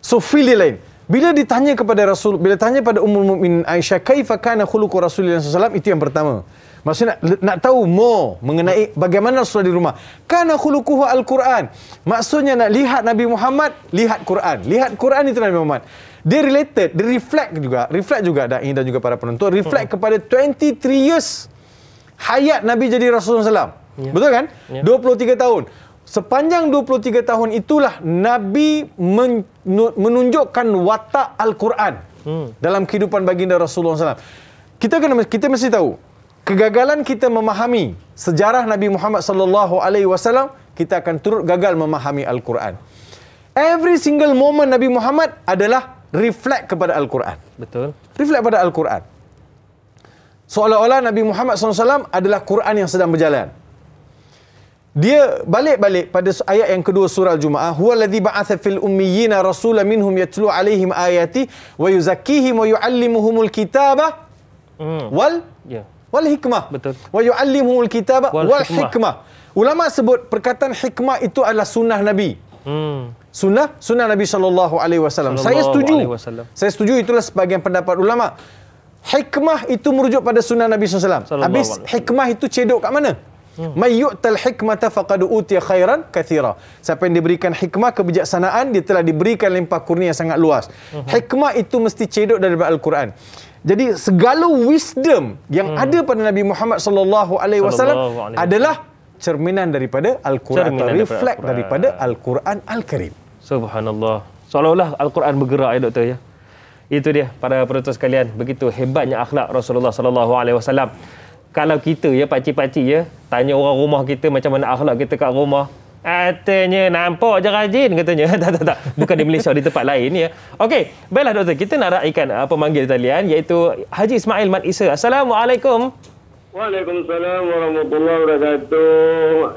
So feel dia lain. Bila ditanya kepada Rasul, bila tanya pada Ummul Mukminin Aisyah, "Kaifa kana khuluqu Rasulillah sallallahu alaihi Itu yang pertama. Maksudnya nak, nak tahu mo mengenai bagaimana Rasulullah di rumah. Kana khulukuhu al-Quran. Maksudnya nak lihat Nabi Muhammad, lihat Quran. Lihat Quran itu Nabi Muhammad. Dia related, dia reflect juga. Reflect juga da'i dan juga para penonton. Reflect hmm. kepada 23 years hayat Nabi jadi Rasulullah SAW. Yeah. Betul kan? Yeah. 23 tahun. Sepanjang 23 tahun itulah Nabi menunjukkan watak Al-Quran hmm. dalam kehidupan baginda Rasulullah SAW. Kita kena kita mesti tahu kegagalan kita memahami sejarah Nabi Muhammad sallallahu alaihi wasallam kita akan turut gagal memahami al-Quran. Every single moment Nabi Muhammad adalah reflect kepada al-Quran. Betul. Reflect kepada al-Quran. Seolah-olah Nabi Muhammad SAW adalah Quran yang sedang berjalan. Dia balik-balik pada ayat yang kedua surah Jumaah. jumuah "Huwa allazi ba'atha fil ummiyina rasulan minhum yatlu 'alaihim ayati wa yuzakkihim wa yu'allimuhumul kitaba." Hmm. Wal? Yeah wal hikmah. Betul. Wa yu'allimuhu kitaba wal hikmah. Ulama sebut perkataan hikmah itu adalah sunnah Nabi. Hmm. Sunnah sunnah Nabi sallallahu alaihi wasallam. Saya setuju. Saya setuju itulah sebagian pendapat ulama. Hikmah itu merujuk pada sunnah Nabi sallallahu alaihi wasallam. Habis hikmah itu cedok kat mana? Hmm. May yu'tal hikmata faqad utiya khairan kathira. Siapa yang diberikan hikmah kebijaksanaan dia telah diberikan limpah kurnia sangat luas. Hmm. Hikmah itu mesti cedok daripada Al-Quran. Jadi segala wisdom yang hmm. ada pada Nabi Muhammad sallallahu alaihi wasallam adalah cerminan daripada al-Quran cerminan atau reflect daripada al-Quran, daripada Al-Quran al-Karim. Subhanallah. Seolah-olah al-Quran bergerak ya doktor ya. Itu dia para penonton sekalian, begitu hebatnya akhlak Rasulullah sallallahu alaihi wasallam. Kalau kita ya pak cik ya, tanya orang rumah kita macam mana akhlak kita kat rumah, Katanya nampak je rajin katanya. tak, tak, tak. Bukan di Malaysia, di tempat lain ya. Okey, baiklah doktor. Kita nak raikan uh, pemanggil talian iaitu Haji Ismail Mat Isa. Assalamualaikum. Waalaikumsalam warahmatullahi wabarakatuh.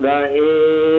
Da'i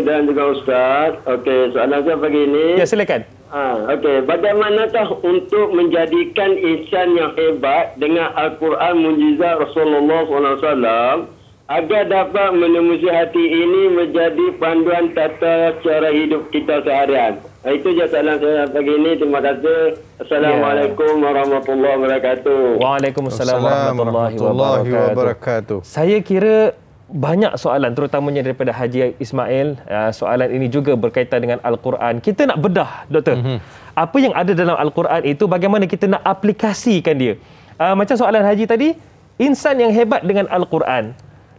dan juga Ustaz. Okey, soalan saya pagi ini. Ya, silakan. Ha, Okey, bagaimanakah untuk menjadikan insan yang hebat dengan Al-Quran mujizat Rasulullah SAW agar dapat menembusi hati ini menjadi panduan tata cara hidup kita seharian. Itu je soalan saya pagi ini. Terima kasih. Assalamualaikum yeah. warahmatullahi wabarakatuh. Waalaikumsalam warahmatullahi, warahmatullahi wabarakatuh. wabarakatuh. Saya kira banyak soalan terutamanya daripada Haji Ismail. Ya, soalan ini juga berkaitan dengan Al-Quran. Kita nak bedah, Doktor. Mm-hmm. Apa yang ada dalam Al-Quran itu bagaimana kita nak aplikasikan dia. Ah, macam soalan Haji tadi, insan yang hebat dengan Al-Quran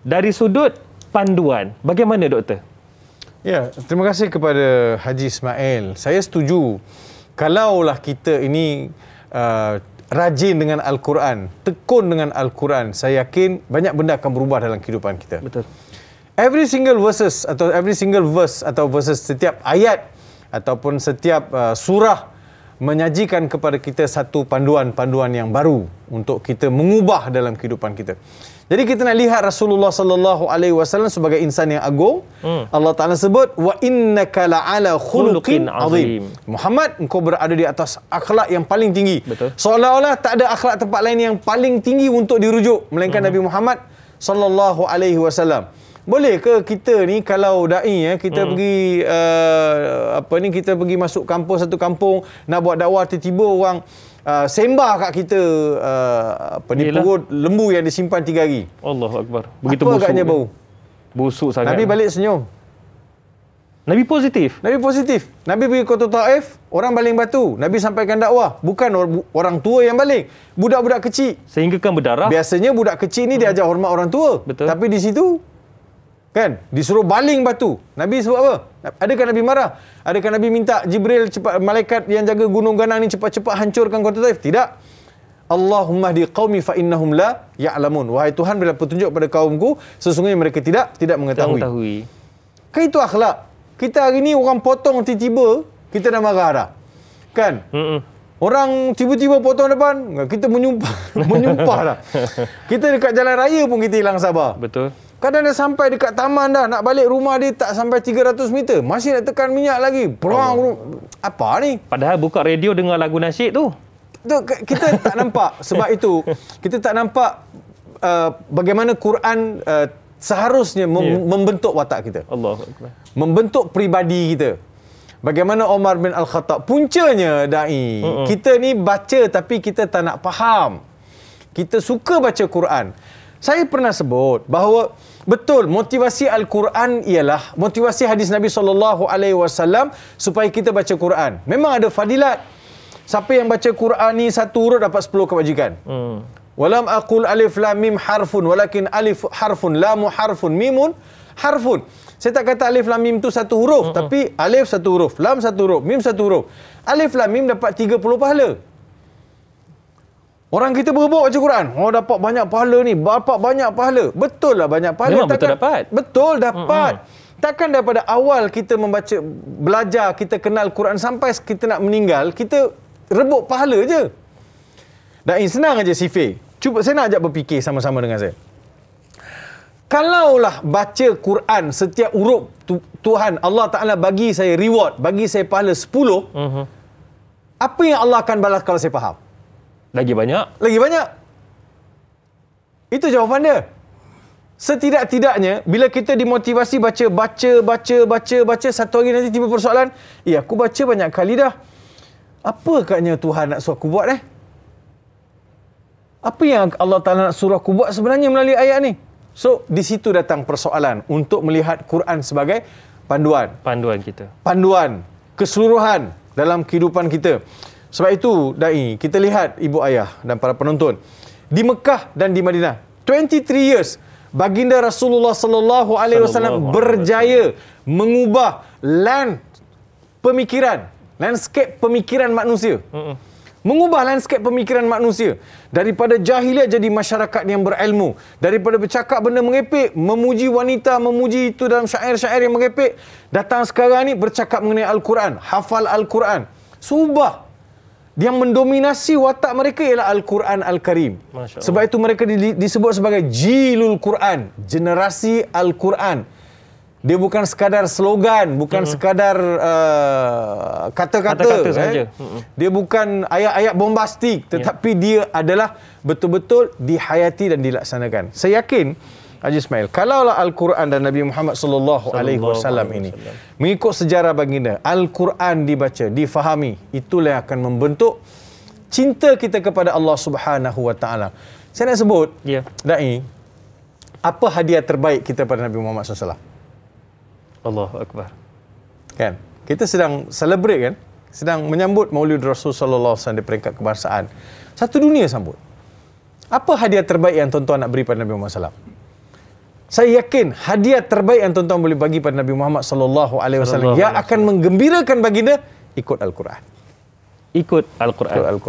dari sudut panduan. Bagaimana doktor? Ya, terima kasih kepada Haji Ismail. Saya setuju kalaulah kita ini uh, rajin dengan al-Quran, tekun dengan al-Quran, saya yakin banyak benda akan berubah dalam kehidupan kita. Betul. Every single verses atau every single verse atau verses setiap ayat ataupun setiap uh, surah menyajikan kepada kita satu panduan-panduan yang baru untuk kita mengubah dalam kehidupan kita. Jadi kita nak lihat Rasulullah sallallahu alaihi wasallam sebagai insan yang agung. Hmm. Allah Taala sebut wa innaka la'ala khuluqin azim. Muhammad engkau berada di atas akhlak yang paling tinggi. Seolah-olah tak ada akhlak tempat lain yang paling tinggi untuk dirujuk melainkan hmm. Nabi Muhammad sallallahu alaihi wasallam. Boleh ke kita ni kalau dai ya kita hmm. pergi uh, apa ni kita pergi masuk kampung satu kampung nak buat dakwah tiba-tiba orang Uh, sembah kat kita uh, apa ni perut lembu yang disimpan tiga hari. Allah Akbar. Begitu apa busuk. Apa bau? Busuk sangat. Nabi balik senyum. Nabi positif. Nabi positif. Nabi pergi kota Taif, orang baling batu. Nabi sampaikan dakwah. Bukan or- orang tua yang baling. Budak-budak kecil. Sehingga kan berdarah. Biasanya budak kecil ni hmm. dia hormat orang tua. Betul. Tapi di situ Kan? Disuruh baling batu. Nabi sebab apa? Adakah Nabi marah? Adakah Nabi minta Jibril cepat malaikat yang jaga gunung ganang ni cepat-cepat hancurkan kota Taif? Tidak. Allahumma di qaumi fa innahum la ya'lamun. Wahai Tuhan bila petunjuk pada kaumku, sesungguhnya mereka tidak tidak mengetahui. Tidak mengetahui. Kan itu akhlak. Kita hari ni orang potong tiba-tiba, kita dah marah dah. Kan? Mm-mm. Orang tiba-tiba potong depan, kita menyumpah, menyumpah dah. kita dekat jalan raya pun kita hilang sabar. Betul. Kadang dah sampai dekat taman dah nak balik rumah dia tak sampai 300 meter. Masih nak tekan minyak lagi. Brang, oh. Apa ni? Padahal buka radio dengar lagu nasyid tu. Tu kita tak nampak sebab itu kita tak nampak uh, bagaimana Quran uh, seharusnya mem- yeah. membentuk watak kita. Allahu Membentuk peribadi kita. Bagaimana Omar bin Al-Khattab puncanya dai. Uh-uh. Kita ni baca tapi kita tak nak faham. Kita suka baca Quran. Saya pernah sebut bahawa betul motivasi al-Quran ialah motivasi hadis Nabi sallallahu alaihi wasallam supaya kita baca Quran. Memang ada fadilat. Siapa yang baca Quran ni satu huruf dapat sepuluh kebajikan. Hmm. Walam aqul alif lam mim harfun walakin alif harfun lamu harfun mimun harfun. Saya tak kata alif lam mim tu satu huruf mm tapi alif satu huruf, lam satu huruf, mim satu huruf. Alif lam mim dapat tiga puluh pahala. Orang kita berebut baca Quran. Oh dapat banyak pahala ni. Dapat banyak pahala. Betul lah banyak pahala. Memang Takkan, betul dapat. Betul dapat. Mm-hmm. Takkan daripada awal kita membaca, belajar, kita kenal Quran sampai kita nak meninggal, kita rebut pahala je. Dan ini eh, senang aja Sifir. Cuba saya nak ajak berfikir sama-sama dengan saya. Kalaulah baca Quran setiap urut tu, Tuhan Allah Ta'ala bagi saya reward, bagi saya pahala sepuluh. mm-hmm. apa yang Allah akan balas kalau saya faham? Lagi banyak. Lagi banyak. Itu jawapan dia. Setidak-tidaknya bila kita dimotivasi baca baca baca baca baca satu hari nanti tiba persoalan, "Eh, aku baca banyak kali dah. Apa katnya Tuhan nak suruh aku buat eh?" Apa yang Allah Taala nak suruh aku buat sebenarnya melalui ayat ni? So, di situ datang persoalan untuk melihat Quran sebagai panduan. Panduan kita. Panduan keseluruhan dalam kehidupan kita. Sebab itu, Dai, kita lihat ibu ayah dan para penonton. Di Mekah dan di Madinah, 23 years, baginda Rasulullah sallallahu alaihi wasallam berjaya mengubah land pemikiran, landscape pemikiran manusia. Mm-mm. Mengubah landscape pemikiran manusia. Daripada jahiliah jadi masyarakat yang berilmu. Daripada bercakap benda mengepek, memuji wanita, memuji itu dalam syair-syair yang mengepek. Datang sekarang ni bercakap mengenai Al-Quran, hafal Al-Quran. Subah yang mendominasi watak mereka ialah Al-Quran Al-Karim. Sebab itu mereka di, disebut sebagai Jilul Quran, generasi Al-Quran. Dia bukan sekadar slogan, bukan hmm. sekadar uh, kata-kata. kata-kata eh. Dia bukan ayat-ayat bombastik, tetapi yeah. dia adalah betul-betul dihayati dan dilaksanakan. Saya yakin, Haji Ismail, kalaulah Al-Quran dan Nabi Muhammad sallallahu alaihi wasallam ini mengikut sejarah baginda, Al-Quran dibaca, difahami, itulah yang akan membentuk cinta kita kepada Allah Subhanahu wa taala. Saya nak sebut, ya. Yeah. Dai, apa hadiah terbaik kita pada Nabi Muhammad sallallahu alaihi wasallam? Allahu akbar. Kan? Kita sedang celebrate kan? Sedang menyambut Maulid Rasul sallallahu alaihi wasallam di peringkat kebangsaan. Satu dunia sambut. Apa hadiah terbaik yang tuan-tuan nak beri pada Nabi Muhammad sallallahu alaihi wasallam? Saya yakin hadiah terbaik yang tuan-tuan boleh bagi pada Nabi Muhammad sallallahu alaihi wasallam yang akan menggembirakan baginda ikut al-Quran. Ikut al-Quran. al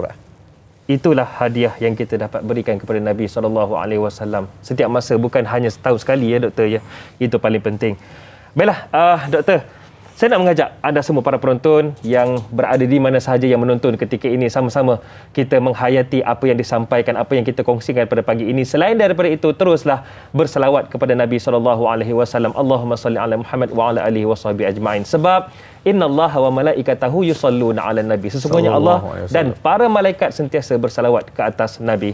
Itulah hadiah yang kita dapat berikan kepada Nabi sallallahu alaihi wasallam. Setiap masa bukan hanya setahun sekali ya doktor ya. Itu paling penting. Baiklah, uh, doktor, saya nak mengajak anda semua para penonton yang berada di mana sahaja yang menonton ketika ini sama-sama kita menghayati apa yang disampaikan apa yang kita kongsikan pada pagi ini selain daripada itu teruslah berselawat kepada Nabi sallallahu alaihi wasallam Allahumma salli ala Muhammad wa ala alihi wasahbi ajmain sebab Inna Allah wa malaikatahu yusalluna ala nabi. Sesungguhnya Allah dan para malaikat sentiasa bersalawat ke atas nabi.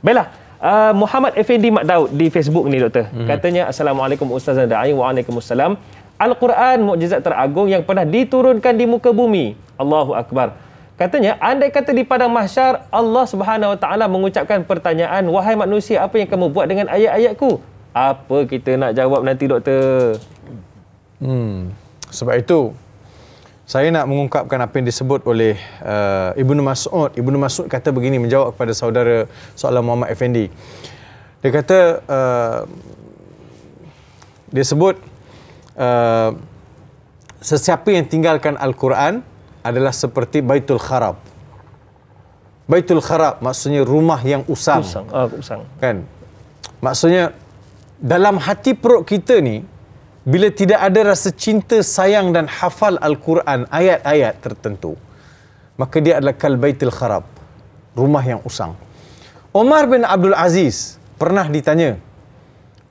Baiklah, uh, Muhammad Effendi Mak Daud di Facebook ni doktor. Hmm. Katanya Assalamualaikum Ustaz dan Waalaikumsalam. Al-Quran mukjizat teragung yang pernah diturunkan di muka bumi. Allahu Akbar. Katanya, andai kata di padang mahsyar, Allah Subhanahu Wa Taala mengucapkan pertanyaan, wahai manusia, apa yang kamu buat dengan ayat-ayatku? Apa kita nak jawab nanti, doktor? Hmm. Sebab itu, saya nak mengungkapkan apa yang disebut oleh uh, Ibnu Mas'ud. Ibnu Mas'ud kata begini, menjawab kepada saudara soalan Muhammad Effendi. Dia kata, uh, dia sebut, uh, sesiapa yang tinggalkan Al-Quran adalah seperti Baitul Kharab. Baitul Kharab maksudnya rumah yang usang. Usang, uh, usang. Kan? Maksudnya dalam hati perut kita ni bila tidak ada rasa cinta, sayang dan hafal Al-Quran ayat-ayat tertentu maka dia adalah kalbaitul kharab rumah yang usang. Omar bin Abdul Aziz pernah ditanya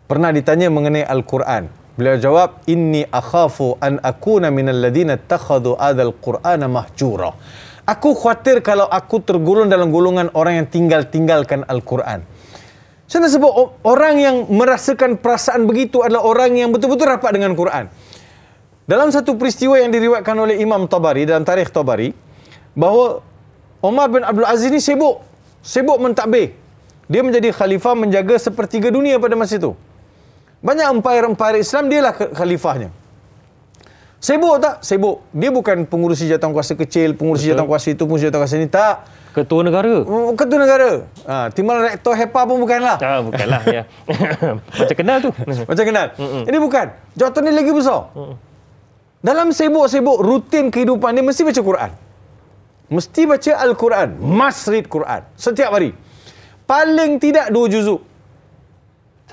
pernah ditanya mengenai Al-Quran. Beliau jawab inni akhafu an akuna minal ladina takhadhu adal qur'ana mahjura. Aku khawatir kalau aku tergulung dalam golongan orang yang tinggal-tinggalkan Al-Quran. Saya sebut orang yang merasakan perasaan begitu adalah orang yang betul-betul rapat dengan Quran. Dalam satu peristiwa yang diriwayatkan oleh Imam Tabari dalam tarikh Tabari bahawa Omar bin Abdul Aziz ini sibuk sibuk mentadbir. Dia menjadi khalifah menjaga sepertiga dunia pada masa itu. Banyak empire-empire Islam dia lah khalifahnya. Sibuk tak? Sibuk. Dia bukan pengurusi jatuh kuasa kecil, pengurusi jatuh kuasa itu, pengurusi jatuh kuasa ini. Tak. Ketua negara. Mm, ketua negara. Ha, Timbal rektor HEPA pun bukanlah. Tak, ah, bukanlah. ya. Macam kenal tu. Macam kenal. Mm-mm. Ini bukan. Jatuh ni lagi besar. Mm-mm. Dalam sibuk-sibuk rutin kehidupan ni mesti baca Quran. Mesti baca Al-Quran. Must read Quran. Setiap hari. Paling tidak dua juzuk.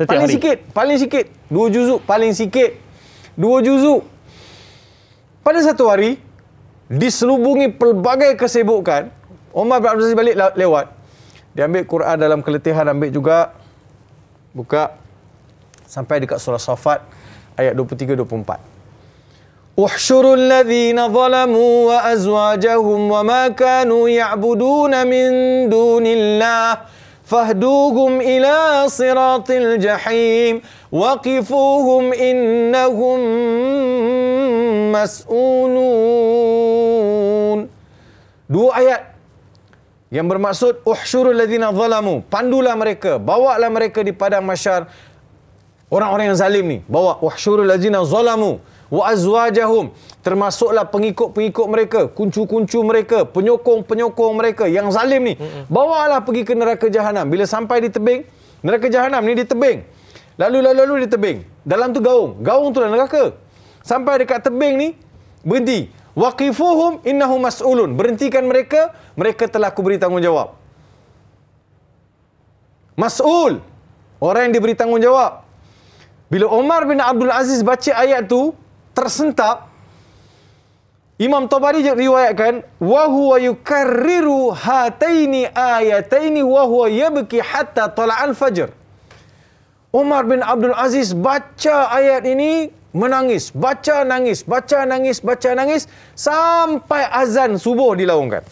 Setiap paling hari. sikit, paling sikit. Dua juzuk, paling sikit. Dua juzuk. Pada satu hari, diselubungi pelbagai kesibukan, Omar bin Abdul Aziz balik lewat. Dia ambil Quran dalam keletihan, ambil juga. Buka. Sampai dekat surah Safat, ayat 23-24. Uhshurul ladhina zalamu wa azwajahum wa ma kanu ya'budun min dunillah. فاهدوهم إلى صراط الجحيم وقفوهم إنهم مسؤولون Dua ayat yang bermaksud uhsyurul ladzina zalamu pandulah mereka bawalah mereka di padang mahsyar orang-orang yang zalim ni bawa uhsyurul ladzina zalamu wa azwajahum termasuklah pengikut-pengikut mereka kuncu-kuncu mereka penyokong-penyokong mereka yang zalim ni bawalah pergi ke neraka jahanam bila sampai di tebing neraka jahanam ni di tebing lalu lalu lalu di tebing dalam tu gaung gaung tu lah neraka sampai dekat tebing ni berhenti waqifuhum innahum mas'ulun berhentikan mereka mereka telah kuberi tanggungjawab mas'ul orang yang diberi tanggungjawab bila Omar bin Abdul Aziz baca ayat tu, tersentap Imam Tabari riwayatkan wa huwa yukarriru hataini ayataini wa huwa yabki hatta tala'al fajr Umar bin Abdul Aziz baca ayat ini menangis baca nangis baca nangis baca nangis sampai azan subuh dilaungkan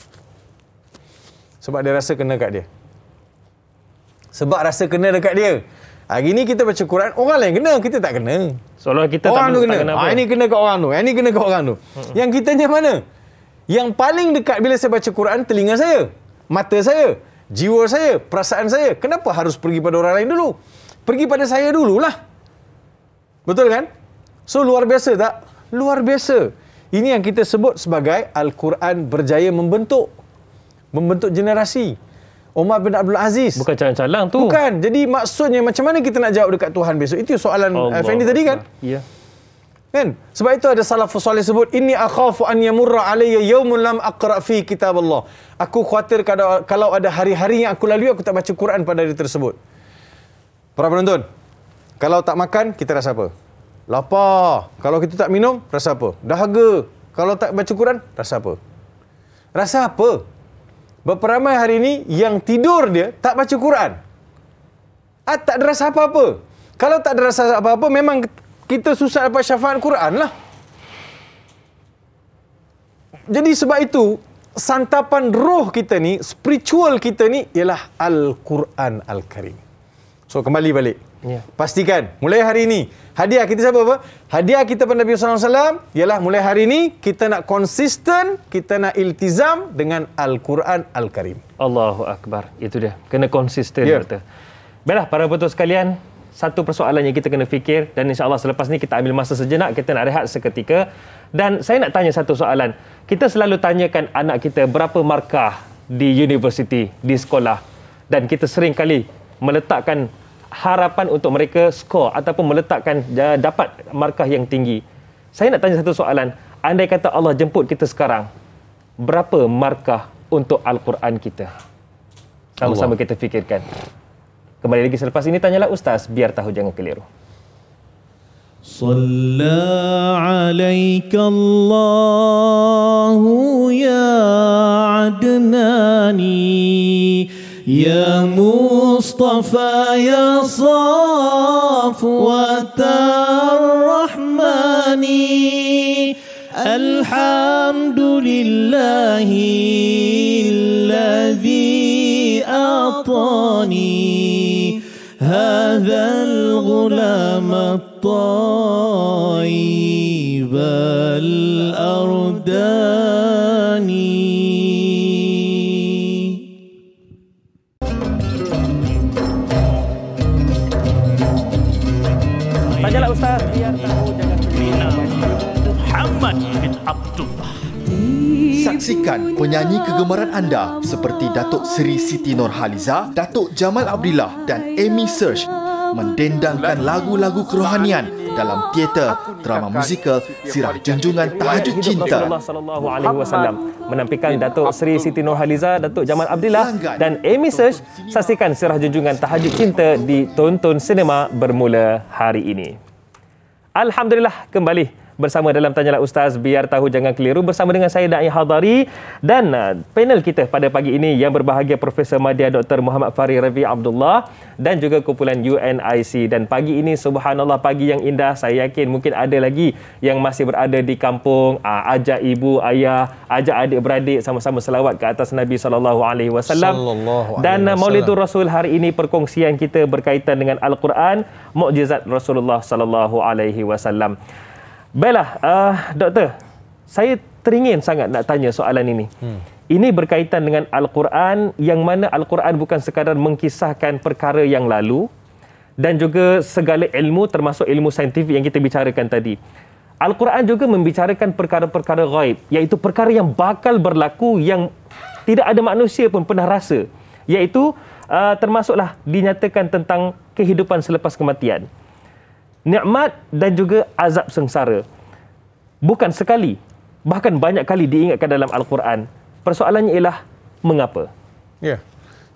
sebab dia rasa kena dekat dia sebab rasa kena dekat dia Hari ni kita baca Quran, orang lain kena, kita tak kena. Soalnya kita orang tak, tu kena. tak kena. Ah, ini kena ke orang tu, eh, ini kena ke orang tu. Hmm. Yang kita ni mana? Yang paling dekat bila saya baca Quran, telinga saya, mata saya, jiwa saya, perasaan saya. Kenapa harus pergi pada orang lain dulu? Pergi pada saya dululah. Betul kan? So luar biasa tak? Luar biasa. Ini yang kita sebut sebagai Al-Quran berjaya membentuk. Membentuk Generasi. Omar bin Abdul Aziz. Bukan calang-calang tu. Bukan. Jadi maksudnya macam mana kita nak jawab dekat Tuhan besok? Itu soalan eh, Allah Fendi Allah. tadi kan? Ya. Kan? Sebab itu ada salah soleh sebut ini akhafu an yamurra alayya yawmun lam aqra kitab Allah. Aku khawatir kalau, kalau ada hari-hari yang aku lalui aku tak baca Quran pada hari tersebut. Para penonton, kalau tak makan kita rasa apa? Lapar. Kalau kita tak minum rasa apa? Dahaga. Kalau tak baca Quran rasa apa? Rasa apa? Berperamai hari ini yang tidur dia tak baca Quran. Ah, tak ada apa-apa. Kalau tak ada apa-apa, memang kita susah dapat syafaat Quran lah. Jadi sebab itu, santapan roh kita ni, spiritual kita ni, ialah Al-Quran Al-Karim. So, kembali balik. Ya. Pastikan mulai hari ini hadiah kita siapa apa? Hadiah kita pada Nabi Sallallahu Alaihi Wasallam ialah mulai hari ini kita nak konsisten, kita nak iltizam dengan Al-Quran Al-Karim. Allahu Akbar. Itu dia. Kena konsisten ya. betul. Baiklah para penonton sekalian, satu persoalan yang kita kena fikir dan insya-Allah selepas ni kita ambil masa sejenak, kita nak rehat seketika dan saya nak tanya satu soalan. Kita selalu tanyakan anak kita berapa markah di universiti, di sekolah dan kita sering kali meletakkan harapan untuk mereka skor ataupun meletakkan dapat markah yang tinggi. Saya nak tanya satu soalan. Andai kata Allah jemput kita sekarang, berapa markah untuk Al-Quran kita? Sama-sama kita fikirkan. Kembali lagi selepas ini, tanyalah Ustaz biar tahu jangan keliru. صلى عليك الله يا عدناني يا مصطفى يا صفوة الرحمن الحمد لله الذي أعطاني هذا الغلام الطيب الأردان Saksikan penyanyi kegemaran anda seperti Datuk Seri Siti Nurhaliza, Datuk Jamal Abdillah dan Amy Search mendendangkan lagu-lagu kerohanian dalam teater drama musikal Sirah Junjungan Tahajud Cinta. Menampilkan Datuk Seri Siti Nurhaliza, Datuk Jamal Abdillah dan Amy Search saksikan Sirah Junjungan Tahajud Cinta di Tonton Cinema bermula hari ini. Alhamdulillah kembali bersama dalam Tanyalah Ustaz Biar Tahu Jangan Keliru bersama dengan saya Da'i Hadari dan uh, panel kita pada pagi ini yang berbahagia Profesor Madia Dr. Muhammad Farid Rabi Abdullah dan juga kumpulan UNIC dan pagi ini subhanallah pagi yang indah saya yakin mungkin ada lagi yang masih berada di kampung aa, uh, ajak ibu ayah ajak adik-beradik sama-sama selawat ke atas Nabi sallallahu alaihi wasallam dan uh, Maulidur Rasul hari ini perkongsian kita berkaitan dengan al-Quran mukjizat Rasulullah sallallahu alaihi wasallam Baiklah, uh, doktor. Saya teringin sangat nak tanya soalan ini. Hmm. Ini berkaitan dengan Al-Quran yang mana Al-Quran bukan sekadar mengkisahkan perkara yang lalu dan juga segala ilmu termasuk ilmu saintifik yang kita bicarakan tadi. Al-Quran juga membicarakan perkara-perkara ghaib iaitu perkara yang bakal berlaku yang tidak ada manusia pun pernah rasa iaitu uh, termasuklah dinyatakan tentang kehidupan selepas kematian nikmat dan juga azab sengsara. Bukan sekali, bahkan banyak kali diingatkan dalam Al-Quran. Persoalannya ialah mengapa? Ya. Yeah.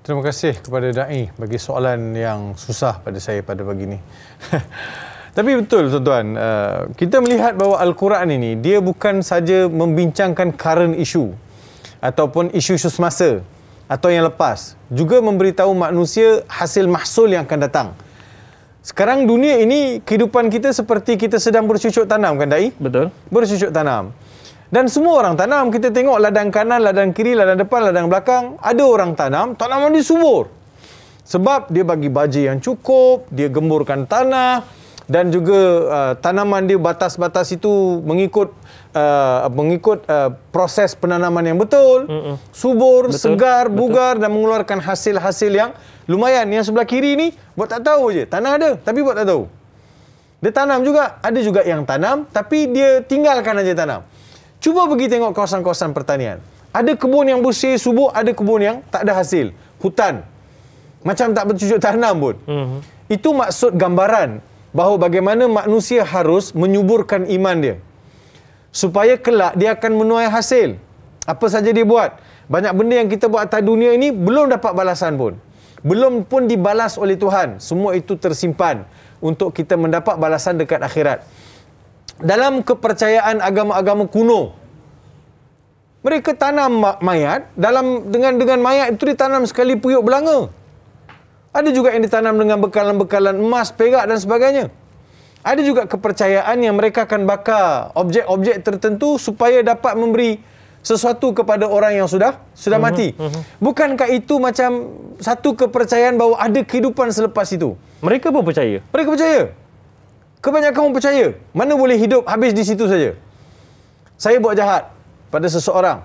Terima kasih kepada Da'i bagi soalan yang susah pada saya pada pagi ini. Tapi betul tuan-tuan, uh, kita melihat bahawa Al-Quran ini, dia bukan saja membincangkan current issue ataupun isu-isu semasa atau yang lepas. Juga memberitahu manusia hasil mahsul yang akan datang. Sekarang dunia ini kehidupan kita seperti kita sedang bercucuk tanam kan Dai? Betul. Bercucuk tanam. Dan semua orang tanam. Kita tengok ladang kanan, ladang kiri, ladang depan, ladang belakang. Ada orang tanam, tanaman dia subur. Sebab dia bagi baja yang cukup, dia gemburkan tanah, dan juga uh, tanaman dia batas-batas itu mengikut uh, mengikut uh, proses penanaman yang betul Mm-mm. subur betul. segar betul. bugar dan mengeluarkan hasil-hasil yang lumayan yang sebelah kiri ni buat tak tahu je tanah ada tapi buat tak tahu dia tanam juga ada juga yang tanam tapi dia tinggalkan aja tanam cuba pergi tengok kawasan-kawasan pertanian ada kebun yang bersih subur ada kebun yang tak ada hasil hutan macam tak bercucuk tanam pun. Mm-hmm. Itu maksud gambaran bahawa bagaimana manusia harus menyuburkan iman dia supaya kelak dia akan menuai hasil apa saja dia buat banyak benda yang kita buat atas dunia ini belum dapat balasan pun belum pun dibalas oleh Tuhan semua itu tersimpan untuk kita mendapat balasan dekat akhirat dalam kepercayaan agama-agama kuno mereka tanam mayat dalam dengan dengan mayat itu ditanam sekali puyuk belanga ada juga yang ditanam dengan bekalan-bekalan emas, perak dan sebagainya. Ada juga kepercayaan yang mereka akan bakar objek-objek tertentu supaya dapat memberi sesuatu kepada orang yang sudah sudah uh-huh, mati. Uh-huh. Bukankah itu macam satu kepercayaan bahawa ada kehidupan selepas itu? Mereka pun percaya. Mereka percaya. Kebanyakan orang percaya. Mana boleh hidup habis di situ saja. Saya buat jahat pada seseorang.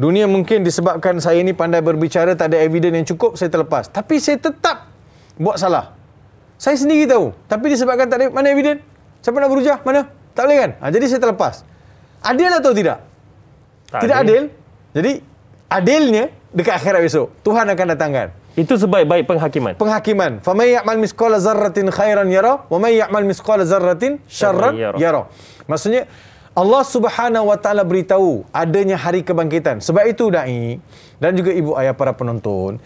Dunia mungkin disebabkan saya ni pandai berbicara, tak ada evidence yang cukup, saya terlepas. Tapi saya tetap buat salah. Saya sendiri tahu. Tapi disebabkan tak ada, mana evidence? Siapa nak berujah? Mana? Tak boleh kan? Ha, jadi saya terlepas. Adil atau tidak? Tak tidak adil. adil. Jadi adilnya dekat akhirat besok. Tuhan akan datangkan. Itu sebaik-baik penghakiman. Penghakiman. Famay ya'mal misqala zarratin khairan yara wa may ya'mal misqala zarratin syarran yara. Maksudnya Allah Subhanahu Wa Taala beritahu adanya hari kebangkitan. Sebab itu dai dan juga ibu ayah para penonton,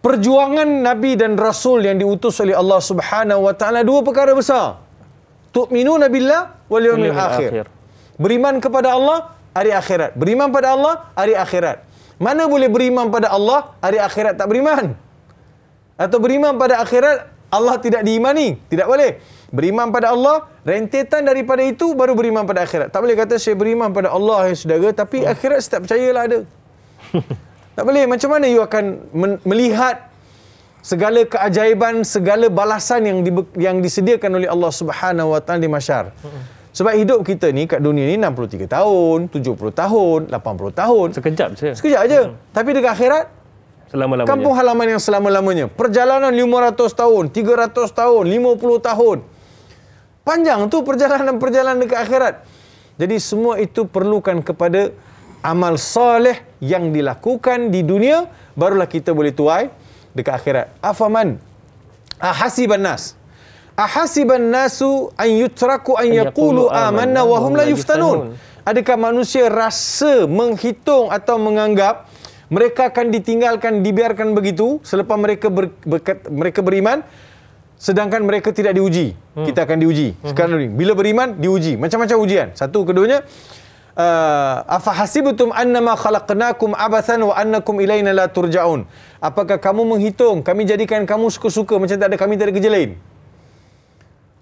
perjuangan nabi dan rasul yang diutus oleh Allah Subhanahu Wa Taala dua perkara besar. Tu'minu nabilah wal yawmil akhir. Beriman kepada Allah hari akhirat. Beriman pada Allah hari akhirat. Mana boleh beriman pada Allah hari akhirat tak beriman? Atau beriman pada akhirat Allah tidak diimani? Tidak boleh. Beriman pada Allah, rentetan daripada itu baru beriman pada akhirat. Tak boleh kata saya beriman pada Allah yang saudara, tapi hmm. akhirat saya tak percayalah ada. tak boleh. Macam mana you akan melihat segala keajaiban, segala balasan yang di- yang disediakan oleh Allah Subhanahu Wa di masyar. Hmm. Sebab hidup kita ni kat dunia ni 63 tahun, 70 tahun, 80 tahun. Sekejap saja. Sekejap aja. Hmm. Tapi dekat akhirat, selama Kampung halaman yang selama-lamanya. Perjalanan 500 tahun, 300 tahun, 50 tahun panjang tu perjalanan-perjalanan dekat akhirat. Jadi semua itu perlukan kepada amal soleh yang dilakukan di dunia barulah kita boleh tuai dekat akhirat. Afaman ahasiban nas ahasiban nasu an yutraku an yaqulu amanna wa hum la yuftanun. Adakah manusia rasa menghitung atau menganggap mereka akan ditinggalkan dibiarkan begitu selepas mereka ber, ber, mereka beriman sedangkan mereka tidak diuji. Hmm. Kita akan diuji. Hmm. Sekarang hmm. bila beriman diuji. Macam-macam ujian. Satu keduanya uh, afahasibtum annama kum abasan wa annakum ilaina la turjaun. Apakah kamu menghitung kami jadikan kamu suka-suka macam tak ada kami tak ada kerja lain?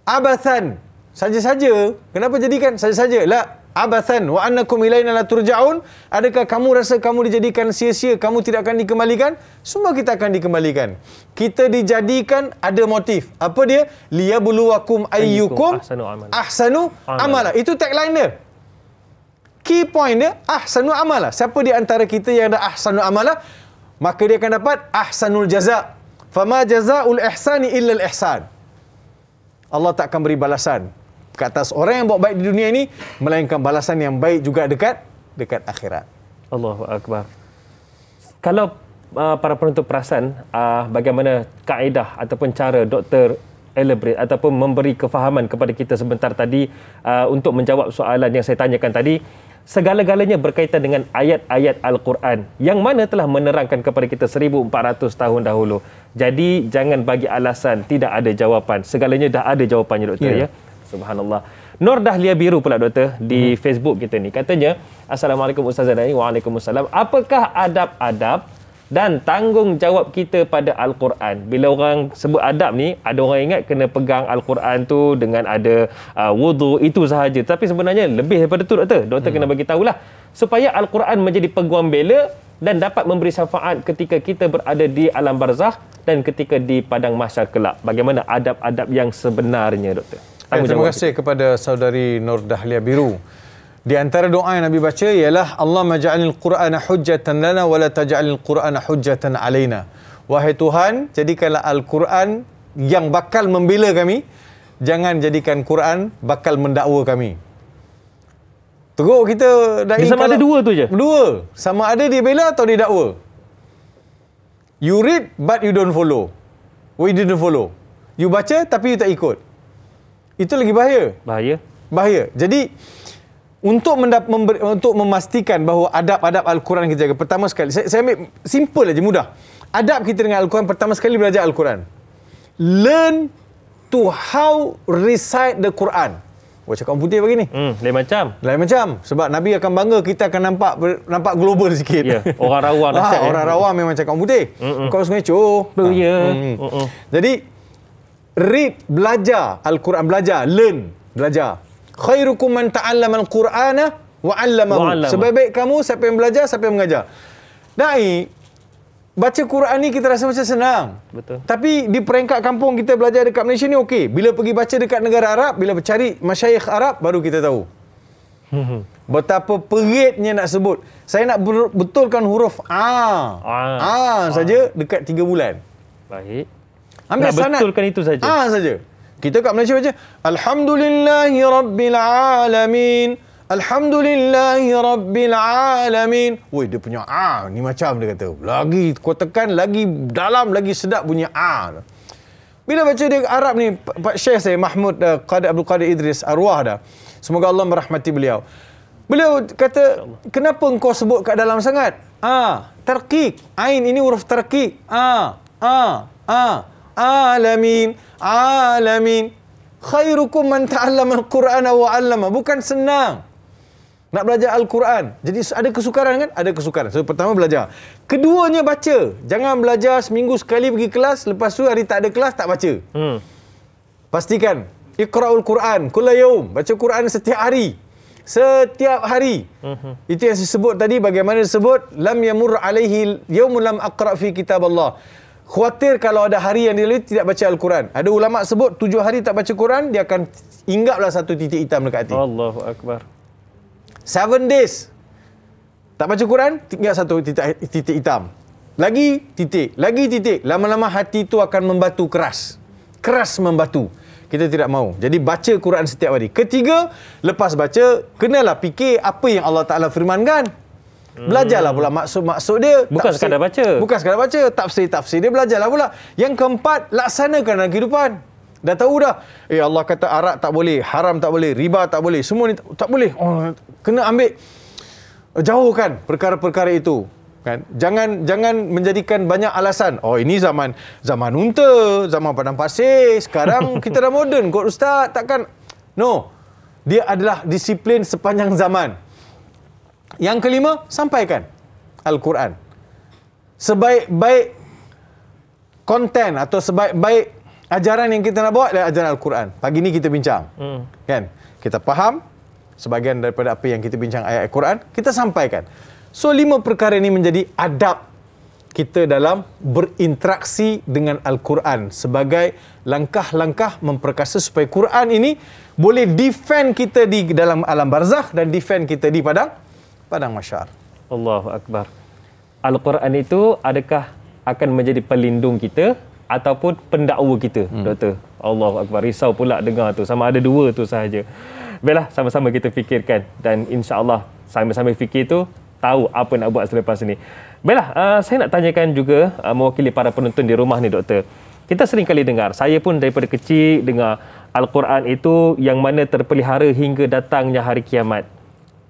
Abathan saja-saja. Kenapa jadikan saja-saja? Lah abathan wa annakum ilaina la turja'un adakah kamu rasa kamu dijadikan sia-sia kamu tidak akan dikembalikan semua kita akan dikembalikan kita dijadikan ada motif apa dia liyabluwakum ayyukum ahsanu amala ahsanu amala itu tagline dia key point dia ahsanu amala siapa di antara kita yang ada ahsanu amala maka dia akan dapat ahsanul jaza fama jazaul ihsani illa al ihsan Allah tak akan beri balasan ke atas orang yang buat baik di dunia ini melainkan balasan yang baik juga dekat dekat akhirat. Allahu akbar. Kalau uh, para penuntut perasan uh, bagaimana kaedah ataupun cara Dr elaborate ataupun memberi kefahaman kepada kita sebentar tadi uh, untuk menjawab soalan yang saya tanyakan tadi segala-galanya berkaitan dengan ayat-ayat al-Quran yang mana telah menerangkan kepada kita 1400 tahun dahulu. Jadi jangan bagi alasan tidak ada jawapan. Segalanya dah ada jawapannya doktor yeah. ya. ya? Subhanallah. Nur Dahlia Biru pula doktor di hmm. Facebook kita ni. Katanya, Assalamualaikum Ustaz Zainal. Waalaikumsalam. Apakah adab-adab dan tanggungjawab kita pada Al-Quran. Bila orang sebut adab ni, ada orang ingat kena pegang Al-Quran tu dengan ada uh, wudu itu sahaja. Tapi sebenarnya lebih daripada tu doktor. Doktor hmm. kena bagi tahulah supaya Al-Quran menjadi peguam bela dan dapat memberi syafaat ketika kita berada di alam barzah dan ketika di padang mahsyar kelak. Bagaimana adab-adab yang sebenarnya doktor? Ya, terima kasih kepada saudari Nur Dahlia Biru. Di antara doa yang Nabi baca ialah Allah maja'alil Qur'ana hujjatan lana wala taja'alil Qur'ana hujjatan alaina. Wahai Tuhan, jadikanlah Al-Quran yang bakal membela kami. Jangan jadikan Quran bakal mendakwa kami. Teguh kita dah Sama ada lah. dua tu je. Dua. Sama ada dia bela atau dia dakwa. You read but you don't follow. We didn't follow. You baca tapi you tak ikut itu lagi bahaya. Bahaya. Bahaya. Jadi untuk member- untuk memastikan bahawa adab-adab al-Quran kita jaga pertama sekali saya, saya ambil simple saja mudah. Adab kita dengan al-Quran pertama sekali belajar al-Quran. Learn to how recite the Quran. Wah, cakap orang putih begini. Hmm, lain macam. Lain macam. Sebab Nabi akan bangga kita akan nampak ber, nampak global sikit. Ya, yeah, orang rawang. Ah, dah ya. Orang rawang memang cakap orang putih. Mm-mm. Kau sengaja. Ya. Ha. Mm-hmm. Jadi, read belajar al-Quran belajar learn belajar khairukum man ta'allama al-Qur'ana wa sebaik-baik kamu siapa yang belajar siapa yang mengajar dai baca Quran ni kita rasa macam senang betul tapi di peringkat kampung kita belajar dekat Malaysia ni okey bila pergi baca dekat negara Arab bila cari masyayikh Arab baru kita tahu hmm. Betapa peritnya nak sebut. Saya nak betulkan huruf A. A, A saja dekat 3 bulan. Baik. Ambil Nak betulkan itu saja. Ah ha, saja. Kita kat Malaysia baca alhamdulillahi rabbil alamin. Alhamdulillahi rabbil alamin. Woi dia punya ah ni macam dia kata. Lagi kau tekan lagi dalam lagi sedap bunyi ah. Bila baca dia Arab ni Pak Syekh saya Mahmud uh, eh, Qadir Abdul Qadir Idris arwah dah. Semoga Allah merahmati beliau. Beliau kata kenapa engkau sebut kat dalam sangat? Ah, terkik. Ain ini huruf terkik. Ah, ah, ah alamin alamin khairukum man ta'allama al-Quran wa 'allama bukan senang nak belajar al-Quran jadi ada kesukaran kan ada kesukaran so pertama belajar keduanya baca jangan belajar seminggu sekali pergi kelas lepas tu hari tak ada kelas tak baca hmm. pastikan iqra'ul Quran kullayum baca Quran setiap hari setiap hari uh-huh. itu yang saya sebut tadi bagaimana disebut lam yamur alaihi yaumul lam aqra fi kitab Allah khawatir kalau ada hari yang dia tidak baca Al-Quran. Ada ulama sebut tujuh hari tak baca Quran, dia akan ingatlah satu titik hitam dekat hati. Allahu Akbar. Seven days. Tak baca Quran, tinggal satu titik, titik hitam. Lagi titik, lagi titik. Lama-lama hati itu akan membatu keras. Keras membatu. Kita tidak mahu. Jadi baca al Quran setiap hari. Ketiga, lepas baca, kenalah fikir apa yang Allah Ta'ala firmankan. Hmm. Belajarlah pula maksud-maksud dia. Bukan tafsir. sekadar baca. Bukan sekadar baca. Tafsir-tafsir dia belajarlah pula. Yang keempat, laksanakan dalam kehidupan. Dah tahu dah. Eh Allah kata arak tak boleh, haram tak boleh, riba tak boleh. Semua ni tak, tak boleh. Oh, kena ambil. Eh, jauhkan perkara-perkara itu. Kan? Jangan jangan menjadikan banyak alasan. Oh ini zaman zaman unta, zaman padang pasir. Sekarang kita dah moden kot ustaz. Takkan. No. Dia adalah disiplin sepanjang zaman. Yang kelima, sampaikan Al-Quran. Sebaik-baik konten atau sebaik-baik ajaran yang kita nak buat adalah ajaran Al-Quran. Pagi ni kita bincang. Hmm. Kan? Kita faham sebagian daripada apa yang kita bincang ayat Al-Quran, kita sampaikan. So, lima perkara ini menjadi adab kita dalam berinteraksi dengan Al-Quran sebagai langkah-langkah memperkasa supaya Quran ini boleh defend kita di dalam alam barzah dan defend kita di padang padang masyar. Allahu akbar. Al-Quran itu adakah akan menjadi pelindung kita ataupun pendakwa kita, hmm. doktor? Allahu akbar. Risau pula dengar tu sama ada dua tu sahaja. Baiklah, sama-sama kita fikirkan dan insya-Allah sama-sama fikir tu tahu apa nak buat selepas ini. Baiklah, uh, saya nak tanyakan juga uh, mewakili para penonton di rumah ni, doktor. Kita sering kali dengar, saya pun daripada kecil dengar Al-Quran itu yang mana terpelihara hingga datangnya hari kiamat.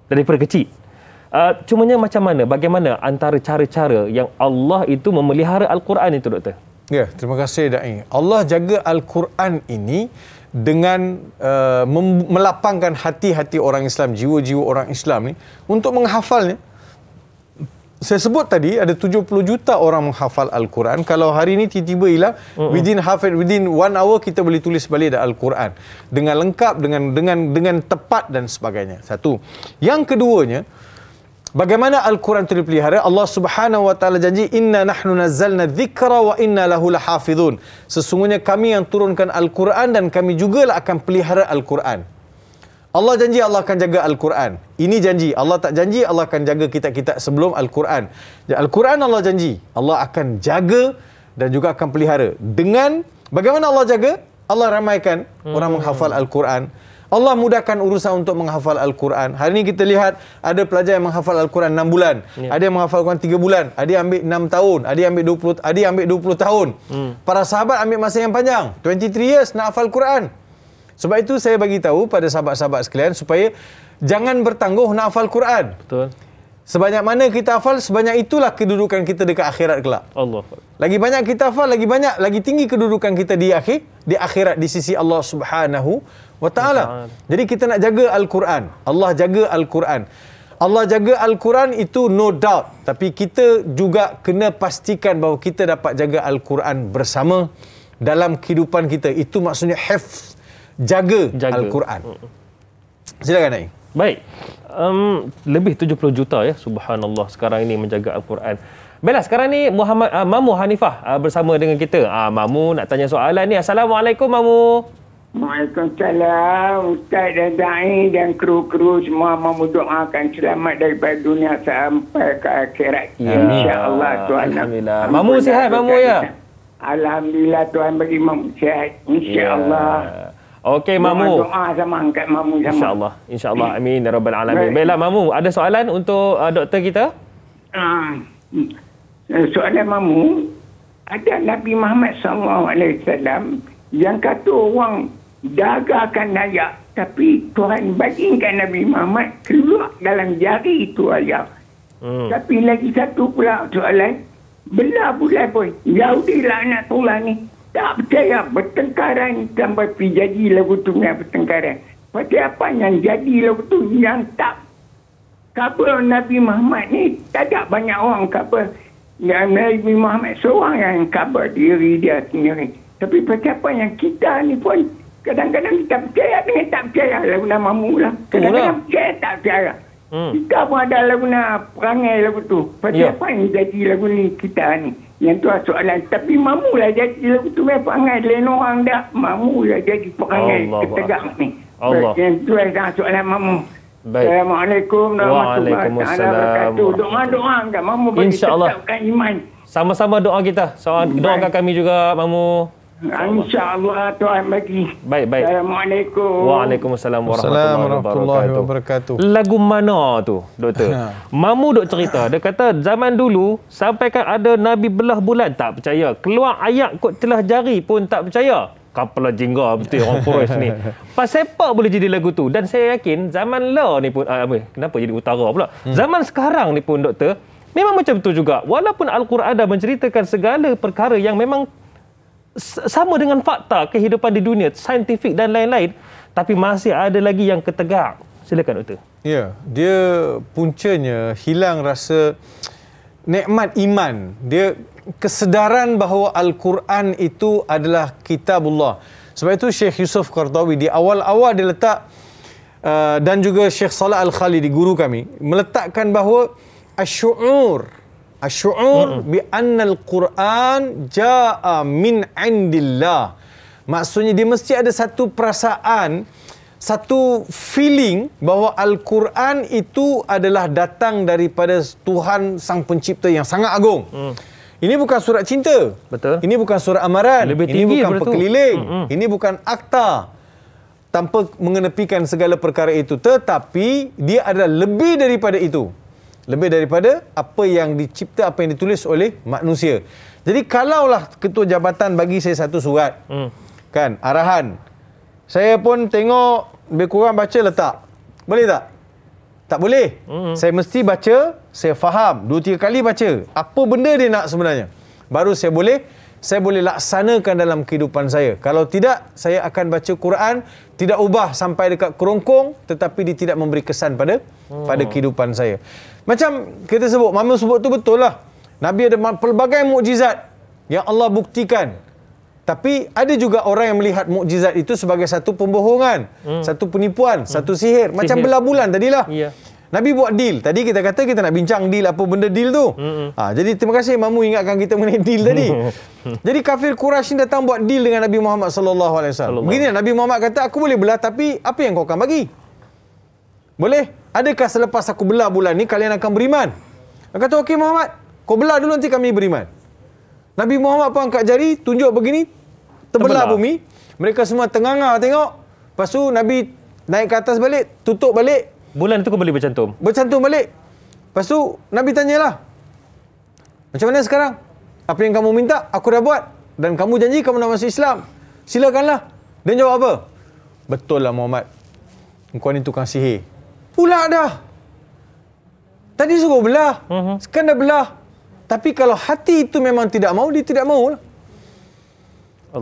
Daripada kecil. Uh, cumanya macam mana, bagaimana antara cara-cara yang Allah itu memelihara Al-Quran itu, Doktor? Ya, yeah, terima kasih, Da'i. Allah jaga Al-Quran ini dengan uh, melapangkan hati-hati orang Islam, jiwa-jiwa orang Islam ni untuk menghafalnya. Saya sebut tadi ada 70 juta orang menghafal Al-Quran. Kalau hari ini tiba-tiba hilang, mm-hmm. within half within one hour kita boleh tulis balik dah Al-Quran dengan lengkap dengan dengan dengan tepat dan sebagainya. Satu. Yang keduanya, Bagaimana Al-Quran itu dipelihara? Allah subhanahu wa ta'ala janji, Inna nahnu nazzalna dzikra, wa inna lahu lahafizun. Sesungguhnya kami yang turunkan Al-Quran dan kami juga lah akan pelihara Al-Quran. Allah janji Allah akan jaga Al-Quran. Ini janji. Allah tak janji Allah akan jaga kita kita sebelum Al-Quran. Al-Quran Allah janji. Allah akan jaga dan juga akan pelihara. Dengan bagaimana Allah jaga? Allah ramaikan orang hmm. menghafal Al-Quran. Allah mudahkan urusan untuk menghafal Al-Quran. Hari ini kita lihat ada pelajar yang menghafal Al-Quran 6 bulan. Yeah. Ada yang menghafal Al-Quran 3 bulan. Ada yang ambil 6 tahun. Ada yang ambil 20, ada yang ambil 20 tahun. Mm. Para sahabat ambil masa yang panjang. 23 years nak hafal Al-Quran. Sebab itu saya bagi tahu pada sahabat-sahabat sekalian supaya jangan bertangguh nak hafal Quran. Betul. Sebanyak mana kita hafal, sebanyak itulah kedudukan kita dekat akhirat kelak. Allah. Lagi banyak kita hafal, lagi banyak, lagi tinggi kedudukan kita di akhir, di akhirat di sisi Allah Subhanahu wa taala. Jadi kita nak jaga al-Quran. Allah jaga al-Quran. Allah jaga al-Quran itu no doubt, tapi kita juga kena pastikan bahawa kita dapat jaga al-Quran bersama dalam kehidupan kita. Itu maksudnya have jaga, jaga al-Quran. Silakan naik. Baik. Um, lebih 70 juta ya subhanallah sekarang ini menjaga al-Quran. Baiklah sekarang ni Muhammad uh, Mamu Hanifah uh, bersama dengan kita. Ah uh, Mamu nak tanya soalan ni. Assalamualaikum Mamu. Waalaikumsalam Ustaz dan Da'i dan kru-kru semua memudu'akan selamat daripada dunia sampai ke akhirat ya. InsyaAllah Tuhan Alhamdulillah Mamu sihat Mamu ya Alhamdulillah Tuhan bagi Mamu sihat InsyaAllah yeah. Okey Mamu Doa sama angkat Mamu sama Insya Allah. Amin Ya Rabbal Alamin right. Baiklah Mamu Ada soalan untuk uh, doktor kita? Uh, soalan Mamu Ada Nabi Muhammad SAW yang kata orang dagakan ayah tapi Tuhan bagikan Nabi Muhammad keluar dalam jari itu ayah hmm. tapi lagi satu pula soalan belah bulan pun Yahudi lah anak tulang ni tak percaya bertengkaran sampai jadi lagu tu punya bertengkaran pasti apa yang jadi lagu tu yang tak kabar Nabi Muhammad ni tak ada banyak orang kabar dan Nabi Muhammad seorang yang kabar diri dia sendiri tapi pasti apa yang kita ni pun kadang-kadang kita percaya ni tak percaya lagu nama mu lah kadang-kadang percaya tak percaya hmm. kita pun ada lagu nak perangai lagu tu pasal yeah. apa yang jadi lagu ni kita ni yang tu lah soalan tapi mamu lah jadi lagu tu memang perangai lain orang dah mamu lah jadi perangai ketegak ni Allah. yang tu lah soalan mamu Baik. Assalamualaikum warahmatullahi wabarakatuh. Doa-doa enggak mamu bagi tetapkan iman. Sama-sama doa kita. Soal doakan kami juga mamu. InsyaAllah tuan bagi. Baik, baik. Assalamualaikum. Waalaikumsalam warahmatullahi, warahmatullahi wabarakatuh. Lagu mana tu, doktor? Ha. Mamu duk cerita. Dia kata zaman dulu sampai kan ada Nabi belah bulan tak percaya. Keluar ayat kot telah jari pun tak percaya. Kapala jingga betul orang Quraisy ni. Pasal apa boleh jadi lagu tu? Dan saya yakin zaman la ni pun ah, apa uh, kenapa jadi utara pula? Hmm. Zaman sekarang ni pun doktor Memang macam tu juga. Walaupun Al-Quran dah menceritakan segala perkara yang memang sama dengan fakta kehidupan di dunia, saintifik dan lain-lain, tapi masih ada lagi yang ketegak. Silakan doktor. Ya, dia puncanya hilang rasa nikmat iman. Dia kesedaran bahawa Al-Quran itu adalah kitabullah. Sebab itu Syekh Yusuf Qardawi di awal-awal dia letak uh, dan juga Syekh Salah Al-Khali di guru kami meletakkan bahawa asy-syu'ur asy'ur bi anna al-Quran jaa min indillah. Maksudnya dia mesti ada satu perasaan, satu feeling bahawa al-Quran itu adalah datang daripada Tuhan Sang Pencipta yang sangat agung. Hmm. Ini bukan surat cinta. Betul. Ini bukan surat amaran. Lebih tinggi Ini bukan perkeliling. Hmm, hmm. Ini bukan akta tanpa mengenepikan segala perkara itu tetapi dia adalah lebih daripada itu lebih daripada apa yang dicipta apa yang ditulis oleh manusia jadi kalaulah ketua jabatan bagi saya satu surat hmm. kan arahan saya pun tengok lebih kurang baca letak boleh tak tak boleh hmm. saya mesti baca saya faham dua tiga kali baca apa benda dia nak sebenarnya baru saya boleh saya boleh laksanakan dalam kehidupan saya. Kalau tidak, saya akan baca Quran, tidak ubah sampai dekat kerongkong tetapi dia tidak memberi kesan pada hmm. pada kehidupan saya. Macam kita sebut, Mama sebut tu betul lah. Nabi ada pelbagai mukjizat yang Allah buktikan. Tapi ada juga orang yang melihat mukjizat itu sebagai satu pembohongan, hmm. satu penipuan, hmm. satu sihir. Macam belah bulan tadilah. Ya. Yeah. Nabi buat deal. Tadi kita kata kita nak bincang deal apa benda deal tu. Ha, jadi terima kasih Mamu ingatkan kita mengenai deal tadi. jadi kafir Quraisy ni datang buat deal dengan Nabi Muhammad sallallahu alaihi wasallam. Begini Nabi Muhammad kata aku boleh belah tapi apa yang kau akan bagi? Boleh? Adakah selepas aku belah bulan ni kalian akan beriman? Dia kata okey Muhammad, kau belah dulu nanti kami beriman. Nabi Muhammad pun angkat jari, tunjuk begini, terbelah, terbelah. bumi. Mereka semua tengah tengok. Lepas Nabi naik ke atas balik, tutup balik, Bulan tu kau boleh bercantum? Bercantum balik. Lepas tu, Nabi tanyalah. Macam mana sekarang? Apa yang kamu minta, aku dah buat. Dan kamu janji kamu nak masuk Islam. Silakanlah. Dan jawab apa? Betul lah Muhammad. Kau ni tukang sihir. Pula dah. Tadi suruh belah. Mhm. Sekarang dah belah. Tapi kalau hati itu memang tidak mau, dia tidak mau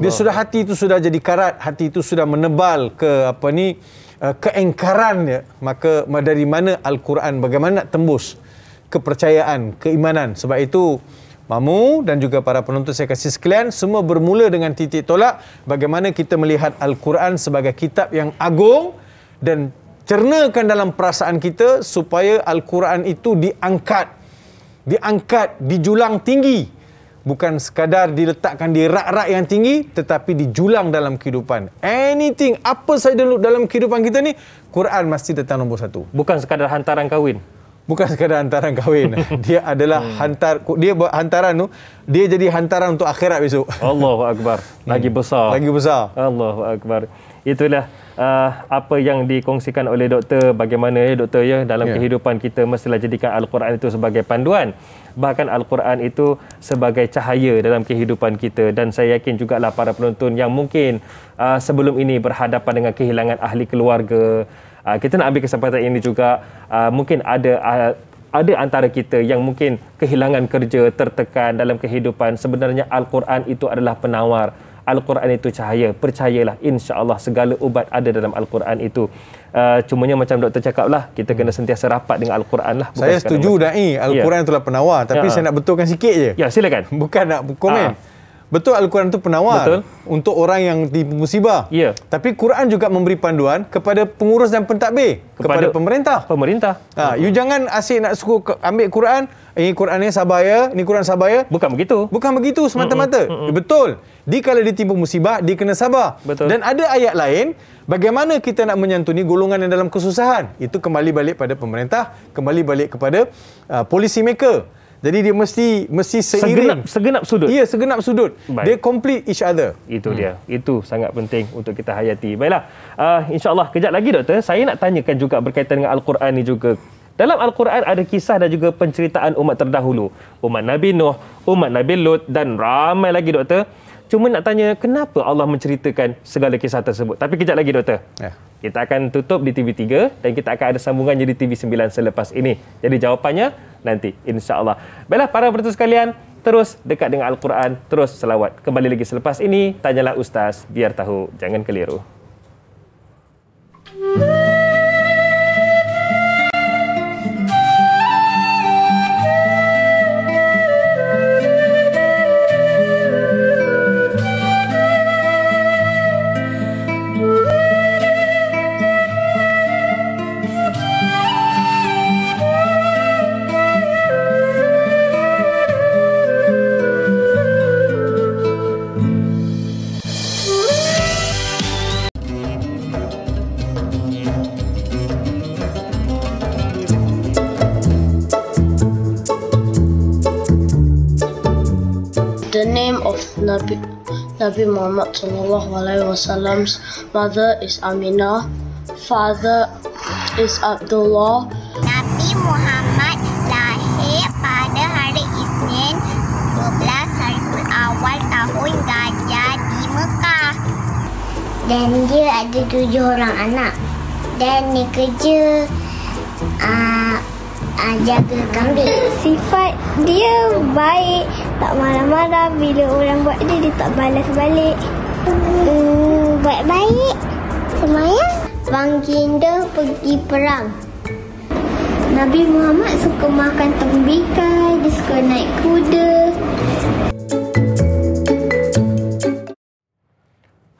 Dia sudah hati itu sudah jadi karat. Hati itu sudah menebal ke apa ni. Eh, keengkarannya maka dari mana al-Quran bagaimana nak tembus kepercayaan keimanan sebab itu mamu dan juga para penonton saya kasih sekalian semua bermula dengan titik tolak bagaimana kita melihat al-Quran sebagai kitab yang agung dan cernakan dalam perasaan kita supaya al-Quran itu diangkat diangkat dijulang tinggi bukan sekadar diletakkan di rak-rak yang tinggi tetapi dijulang dalam kehidupan anything apa saja dalam kehidupan kita ni Quran mesti tetap nombor satu bukan sekadar hantaran kahwin bukan sekadar hantaran kahwin dia adalah hmm. hantar dia buat hantaran tu dia jadi hantaran untuk akhirat besok Allahu akbar lagi hmm. besar lagi besar Allahu akbar itulah uh, apa yang dikongsikan oleh doktor bagaimana ya doktor ya dalam yeah. kehidupan kita mestilah jadikan al-Quran itu sebagai panduan bahkan al-Quran itu sebagai cahaya dalam kehidupan kita dan saya yakin jugalah para penonton yang mungkin uh, sebelum ini berhadapan dengan kehilangan ahli keluarga Ah, kita nak ambil kesempatan ini juga uh, mungkin ada uh, ada antara kita yang mungkin kehilangan kerja, tertekan dalam kehidupan. Sebenarnya Al-Quran itu adalah penawar. Al-Quran itu cahaya. Percayalah, insya-Allah segala ubat ada dalam Al-Quran itu. Uh, cumanya macam doktor lah kita kena sentiasa rapat dengan Al-Quran lah. Bukan saya setuju dai Al-Quran ya. itulah penawar, tapi ya. saya nak betulkan sikit je. Ya, silakan. Bukan nak komen. Ha. Betul Al-Quran itu penawar Betul. untuk orang yang di musibah. Ya. Tapi Quran juga memberi panduan kepada pengurus dan pentadbir. Kepada, kepada pemerintah. Pemerintah. Ha, uh You jangan asyik nak suku ambil Quran. Ini Quran ni sabar ya. Ini Quran sabar ya. Bukan begitu. Bukan begitu semata-mata. Mm-mm. Mm-mm. Betul. Di kalau ditimpa musibah, dia kena sabar. Betul. Dan ada ayat lain. Bagaimana kita nak menyantuni golongan yang dalam kesusahan? Itu kembali balik pada pemerintah. Kembali balik kepada uh, policy maker. Jadi dia mesti mesti seiring. Segenap, segenap sudut. Ya, segenap sudut. Baik. Dia complete each other. Itu hmm. dia. Itu sangat penting untuk kita hayati. Baiklah. Uh, InsyaAllah, kejap lagi doktor. Saya nak tanyakan juga berkaitan dengan Al-Quran ni juga. Dalam Al-Quran ada kisah dan juga penceritaan umat terdahulu. Umat Nabi Nuh, umat Nabi Lut dan ramai lagi doktor. Cuma nak tanya kenapa Allah menceritakan segala kisah tersebut. Tapi kejap lagi doktor. Ya. Kita akan tutup di TV3 dan kita akan ada sambungan jadi TV9 selepas ini. Jadi jawapannya nanti insyaallah. Baiklah para penonton sekalian, terus dekat dengan al-Quran, terus selawat. Kembali lagi selepas ini tanyalah ustaz biar tahu jangan keliru. Música Nabi, Nabi Muhammad Sallallahu Alaihi Wasallam's mother is Amina, father is Abdullah. Nabi Muhammad lahir pada hari Isnin 12 hari awal tahun Gajah di Mekah. Dan dia ada tujuh orang anak. Dan dia kerja uh, uh, jaga kambing. Sifat dia baik tak marah-marah bila orang buat dia dia tak balas balik hmm, buat baik semayang Bang Ginda pergi perang Nabi Muhammad suka makan tembikai dia suka naik kuda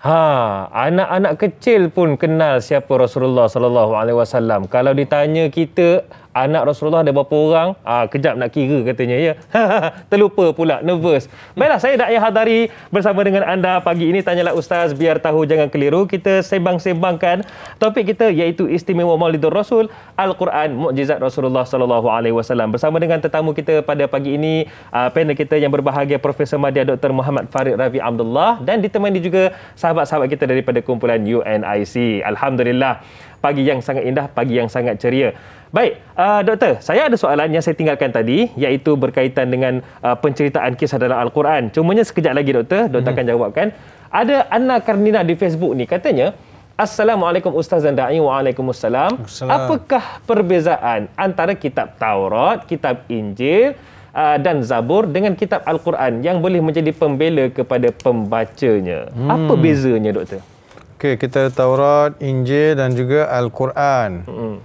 Ha, anak-anak kecil pun kenal siapa Rasulullah sallallahu alaihi wasallam. Kalau ditanya kita, anak Rasulullah ada berapa orang? Ah kejap nak kira katanya ya. Terlupa pula nervous. Baiklah saya Dakyah Hadari bersama dengan anda pagi ini tanyalah ustaz biar tahu jangan keliru kita sembang-sembangkan topik kita iaitu istimewa Maulidur Rasul Al-Quran mukjizat Rasulullah sallallahu alaihi wasallam bersama dengan tetamu kita pada pagi ini uh, ah, panel kita yang berbahagia Profesor Madya Dr Muhammad Farid Ravi Abdullah dan ditemani juga sahabat-sahabat kita daripada kumpulan UNIC. Alhamdulillah pagi yang sangat indah, pagi yang sangat ceria. Baik, uh, doktor, saya ada soalan yang saya tinggalkan tadi iaitu berkaitan dengan uh, penceritaan kisah dalam al-Quran. Cumanya sekejap lagi doktor, doktor hmm. akan jawabkan. Ada Anna Karnina di Facebook ni katanya, "Assalamualaikum Ustaz dan da'i waalaikumussalam. Apakah perbezaan antara kitab Taurat, kitab Injil uh, dan Zabur dengan kitab al-Quran yang boleh menjadi pembela kepada pembacanya? Hmm. Apa bezanya doktor?" Okey, kita Taurat, Injil dan juga al-Quran. Hmm.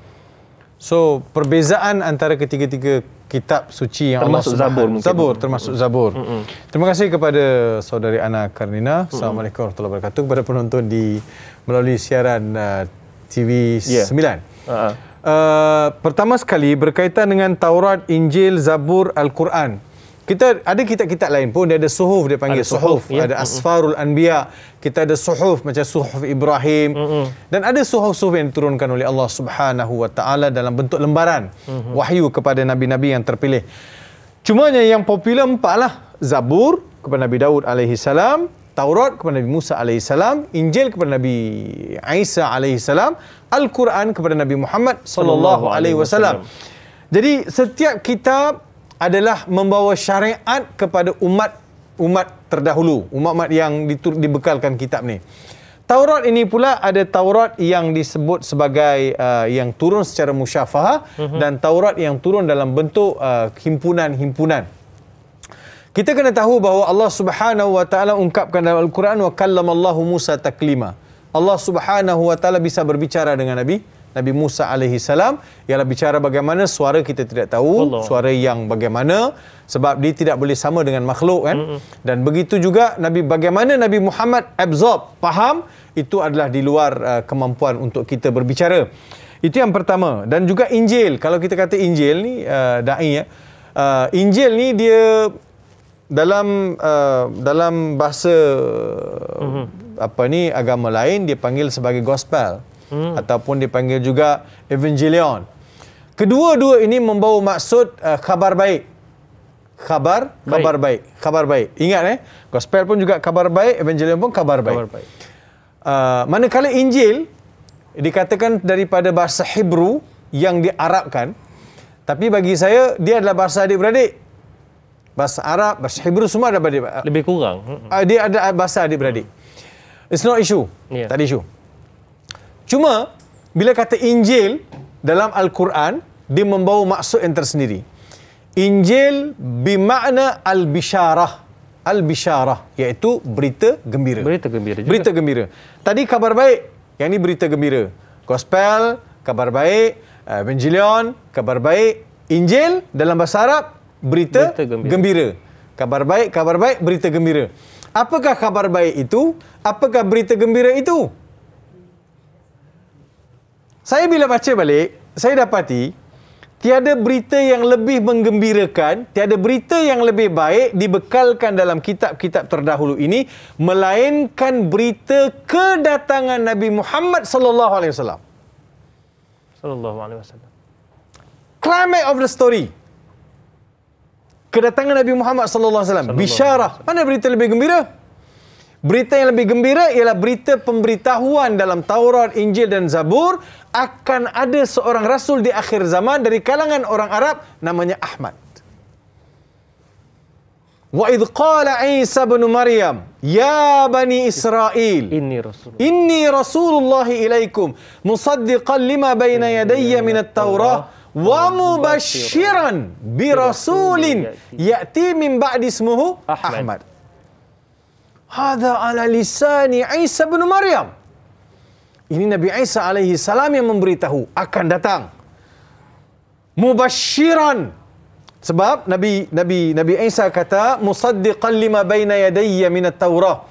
So perbezaan antara ketiga-tiga kitab suci yang termasuk Allah Zabur mungkin. Zabur termasuk Zabur. Mm-hmm. Terima kasih kepada saudari Ana Karnina. Mm-hmm. Assalamualaikum warahmatullahi wabarakatuh kepada penonton di melalui siaran uh, TV yeah. 9. Uh-huh. Uh, pertama sekali berkaitan dengan Taurat, Injil, Zabur, Al-Quran kita ada kitab-kitab lain pun dia ada suhuf dia panggil ada suhuf, suhuf ya. ada asfarul anbiya kita ada suhuf macam suhuf Ibrahim mm-hmm. dan ada suhuf-suhuf yang diturunkan oleh Allah Subhanahu wa taala dalam bentuk lembaran mm-hmm. wahyu kepada nabi-nabi yang terpilih Cuma yang popular empat lah. Zabur kepada Nabi Daud alaihi salam Taurat kepada Nabi Musa alaihi salam Injil kepada Nabi Isa alaihi salam Al-Quran kepada Nabi Muhammad sallallahu alaihi wasallam jadi setiap kitab adalah membawa syariat kepada umat-umat terdahulu, umat-umat yang dibekalkan kitab ni. Taurat ini pula ada Taurat yang disebut sebagai uh, yang turun secara musyafah uh-huh. Mhm. dan Taurat yang turun dalam bentuk uh, himpunan-himpunan. Kita kena tahu bahawa Allah Subhanahu Wa Taala ungkapkan dalam Al-Quran wa Allahu Musa taklima. Allah Subhanahu Wa Taala bisa berbicara dengan Nabi Nabi Musa alaihi salam ialah bicara bagaimana suara kita tidak tahu Allah. suara yang bagaimana sebab dia tidak boleh sama dengan makhluk kan mm-hmm. dan begitu juga Nabi bagaimana Nabi Muhammad absorb faham itu adalah di luar uh, kemampuan untuk kita berbicara itu yang pertama dan juga Injil kalau kita kata Injil ni uh, dai ya uh, Injil ni dia dalam uh, dalam bahasa mm-hmm. apa ni agama lain dia panggil sebagai gospel hmm. ataupun dipanggil juga Evangelion. Kedua-dua ini membawa maksud uh, khabar baik. Khabar, khabar baik. baik. Khabar baik. Ingat eh, gospel pun juga khabar baik, Evangelion pun khabar baik. Khabar baik. Uh, manakala Injil dikatakan daripada bahasa Hebrew yang diarabkan tapi bagi saya dia adalah bahasa adik-beradik bahasa Arab bahasa Hebrew semua ada beradik lebih kurang uh, dia ada bahasa adik-beradik hmm. it's not issue yeah. tak ada issue Cuma bila kata Injil dalam Al-Quran dia membawa maksud yang tersendiri. Injil bermakna al-bisharah. Al-bisharah iaitu berita gembira. Berita gembira juga. Berita gembira. Tadi kabar baik, yang ini berita gembira. Gospel, kabar baik, eh, Evangelion, kabar baik, Injil dalam bahasa Arab berita, berita gembira. gembira. Kabar baik, kabar baik, berita gembira. Apakah kabar baik itu? Apakah berita gembira itu? Saya bila baca balik, saya dapati tiada berita yang lebih menggembirakan, tiada berita yang lebih baik dibekalkan dalam kitab-kitab terdahulu ini melainkan berita kedatangan Nabi Muhammad sallallahu alaihi wasallam. Sallallahu alaihi wasallam. Climax of the story. Kedatangan Nabi Muhammad sallallahu alaihi wasallam, bisyarah. Mana berita lebih gembira? Berita yang lebih gembira ialah berita pemberitahuan dalam Taurat, Injil dan Zabur akan ada seorang rasul di akhir zaman dari kalangan orang Arab namanya Ahmad. Wa idh qala Isa bin Maryam ya bani Israel inni rasul inni rasulullah ilaikum musaddiqan lima bayna yadayya min at-Taurah wa mubashshiran bi rasulin ya'ti min ba'di ismuhu Ahmad. Hada ala lisani Isa bin Maryam. Ini Nabi Isa alaihi salam yang memberitahu akan datang. Mubashiran. Sebab Nabi Nabi Nabi Isa kata musaddiqan lima baina yadayya min at-Taurah.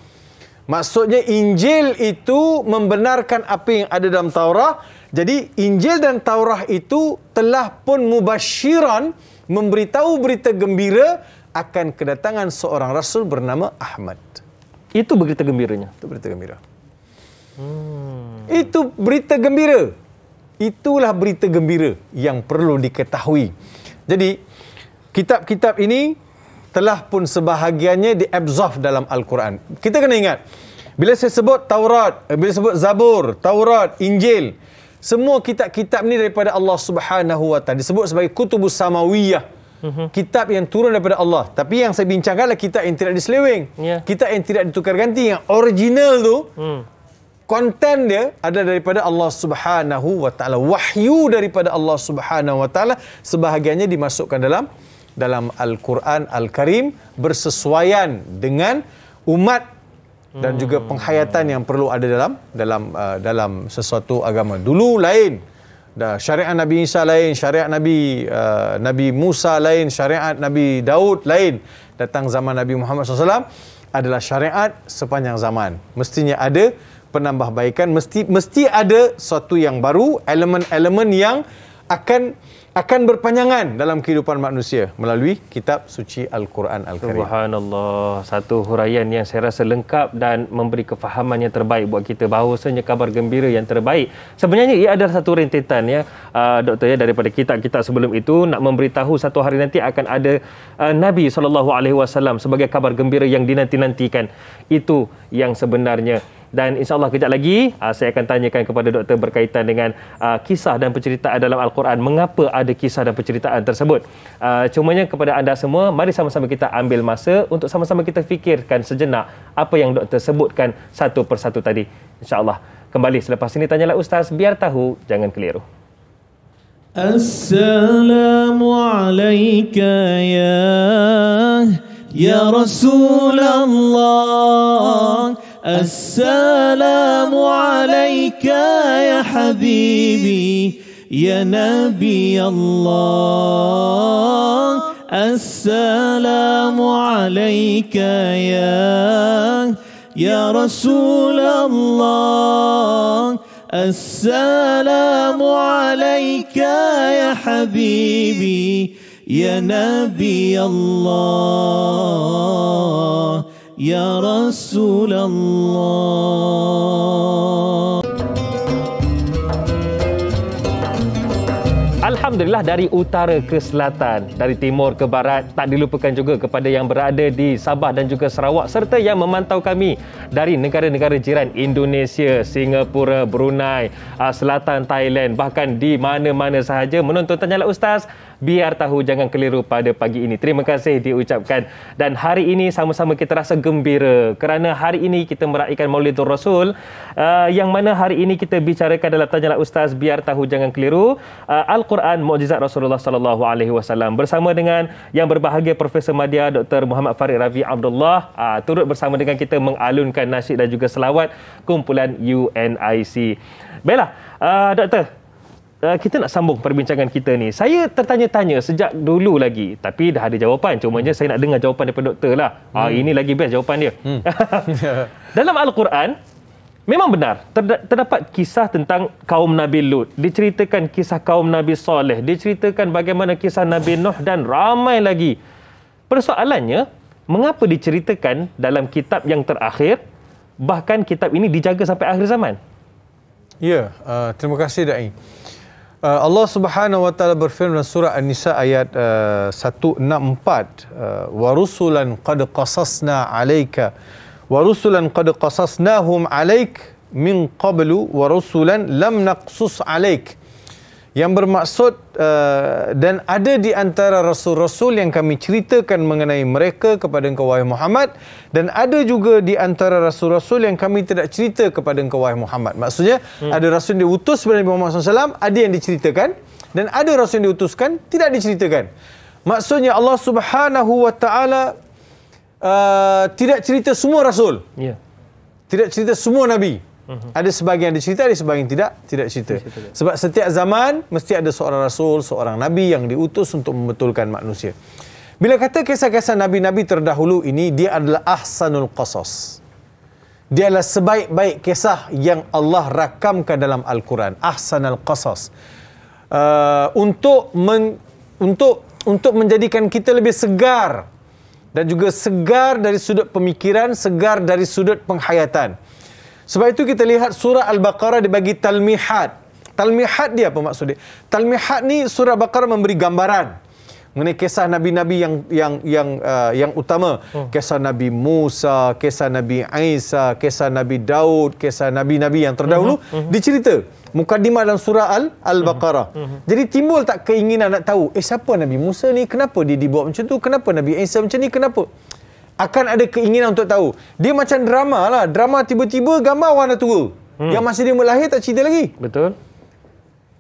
Maksudnya Injil itu membenarkan apa yang ada dalam Taurah. Jadi Injil dan Taurah itu telah pun mubashiran memberitahu berita gembira akan kedatangan seorang rasul bernama Ahmad. Itu berita gembiranya. Itu berita gembira. Hmm. Itu berita gembira. Itulah berita gembira yang perlu diketahui. Jadi, kitab-kitab ini telah pun sebahagiannya diabsorb dalam Al-Quran. Kita kena ingat, bila saya sebut Taurat, eh, bila sebut Zabur, Taurat, Injil, semua kitab-kitab ni daripada Allah Subhanahu Wa disebut sebagai kutubus samawiyah. Hmm mm Kitab yang turun daripada Allah. Tapi yang saya bincangkan adalah kitab yang tidak diselewing. Yeah. Kitab yang tidak ditukar ganti. Yang original tu. Mm. Konten dia ada daripada Allah Subhanahu wa wahyu daripada Allah Subhanahu wa sebahagiannya dimasukkan dalam dalam Al-Quran Al-Karim bersesuaian dengan umat dan juga penghayatan yang perlu ada dalam dalam uh, dalam sesuatu agama dulu lain Dah syariat Nabi Isa lain, syariat Nabi uh, Nabi Musa lain, syariat Nabi Daud lain. Datang zaman Nabi Muhammad SAW adalah syariat sepanjang zaman. Mestinya ada penambahbaikan, mesti mesti ada sesuatu yang baru, elemen-elemen yang akan akan berpanjangan dalam kehidupan manusia melalui kitab suci Al-Quran Al-Karim. Subhanallah. Satu huraian yang saya rasa lengkap dan memberi kefahaman yang terbaik buat kita bahawa bahawasanya kabar gembira yang terbaik. Sebenarnya ia adalah satu rentetan ya, uh, doktor ya daripada kitab-kitab sebelum itu nak memberitahu satu hari nanti akan ada uh, Nabi saw sebagai kabar gembira yang dinanti-nantikan. Itu yang sebenarnya dan insya Allah kejap lagi uh, saya akan tanyakan kepada doktor berkaitan dengan uh, kisah dan penceritaan dalam al-Quran mengapa ada kisah dan penceritaan tersebut uh, cumanya kepada anda semua mari sama-sama kita ambil masa untuk sama-sama kita fikirkan sejenak apa yang doktor sebutkan satu persatu tadi Insya Allah kembali selepas ini tanyalah ustaz biar tahu jangan keliru Assalamualaikum ya يا ya يا السلام عليك يا حبيبي يا نبي الله السلام عليك يا يا رسول الله السلام عليك يا حبيبي يا نبي الله يا ya رسول Alhamdulillah dari utara ke selatan, dari timur ke barat, tak dilupakan juga kepada yang berada di Sabah dan juga Sarawak serta yang memantau kami dari negara-negara jiran Indonesia, Singapura, Brunei, ah, selatan Thailand, bahkan di mana-mana sahaja menonton tanyalah ustaz biar tahu jangan keliru pada pagi ini. Terima kasih diucapkan dan hari ini sama-sama kita rasa gembira kerana hari ini kita meraihkan Maulidur Rasul uh, yang mana hari ini kita bicarakan dalam tanyalah ustaz biar tahu jangan keliru uh, Al-Quran mukjizat Rasulullah sallallahu alaihi wasallam bersama dengan yang berbahagia Profesor Madya Dr Muhammad Farid Ravi Abdullah uh, turut bersama dengan kita mengalunkan nasyid dan juga selawat kumpulan UNIC. Baiklah, uh, doktor, Eh, kita nak sambung perbincangan kita ni. Saya tertanya-tanya sejak dulu lagi tapi dah ada jawapan. Cuma hmm. je saya nak dengar jawapan daripada doktor lah. Ah, hmm. Ah, ini lagi best jawapan dia. Hmm. Dalam Al-Quran, memang benar terdapat kisah tentang kaum Nabi Lut. Diceritakan kisah kaum Nabi Saleh. Diceritakan bagaimana kisah Nabi Nuh dan ramai lagi. Persoalannya, mengapa diceritakan dalam kitab yang terakhir bahkan kitab ini dijaga sampai akhir zaman? Ya, uh, terima kasih Da'i. Uh, Allah Subhanahu wa taala berfirman surah An-Nisa ayat uh, 164 uh, wa rusulan qad qasasna alayka wa rusulan qad qasasnahum alayk min qablu wa rusulan lam naqsus alayka yang bermaksud uh, dan ada di antara rasul-rasul yang kami ceritakan mengenai mereka kepada engkau wahai Muhammad dan ada juga di antara rasul-rasul yang kami tidak cerita kepada engkau wahai Muhammad maksudnya hmm. ada rasul yang diutus kepada Nabi Muhammad SAW ada yang diceritakan dan ada rasul yang diutuskan tidak diceritakan maksudnya Allah Subhanahu wa taala uh, tidak cerita semua rasul yeah. tidak cerita semua nabi huh mhm. Ada sebahagian dicerita, ada sebahagian tidak, tidak cerita. Sebab setiap zaman mesti ada seorang rasul, seorang nabi yang diutus untuk membetulkan manusia. Bila kata kisah-kisah nabi-nabi terdahulu ini dia adalah ahsanul qasas. Dia adalah sebaik-baik kisah yang Allah rakamkan dalam Al-Quran, ahsanul qasas. Uh, untuk men, untuk untuk menjadikan kita lebih segar dan juga segar dari sudut pemikiran, segar dari sudut penghayatan. Sebab itu kita lihat surah Al-Baqarah dibagi talmihat. Talmihat dia apa maksudnya? Talmihat ni surah Al-Baqarah memberi gambaran mengenai kisah nabi-nabi yang yang yang uh, yang utama oh. kisah nabi Musa, kisah nabi Isa, kisah nabi Daud, kisah nabi-nabi yang terdahulu uh-huh. Uh-huh. dicerita mukadimah dalam surah Al Al-Baqarah. Uh-huh. Uh-huh. Jadi timbul tak keinginan nak tahu, eh siapa nabi Musa ni? Kenapa dia dibuat macam tu? Kenapa nabi Isa macam ni? Kenapa? uh akan ada keinginan untuk tahu. Dia macam drama lah. Drama tiba-tiba gambar orang dah tua. Hmm. Yang masa dia melahir tak cerita lagi. Betul.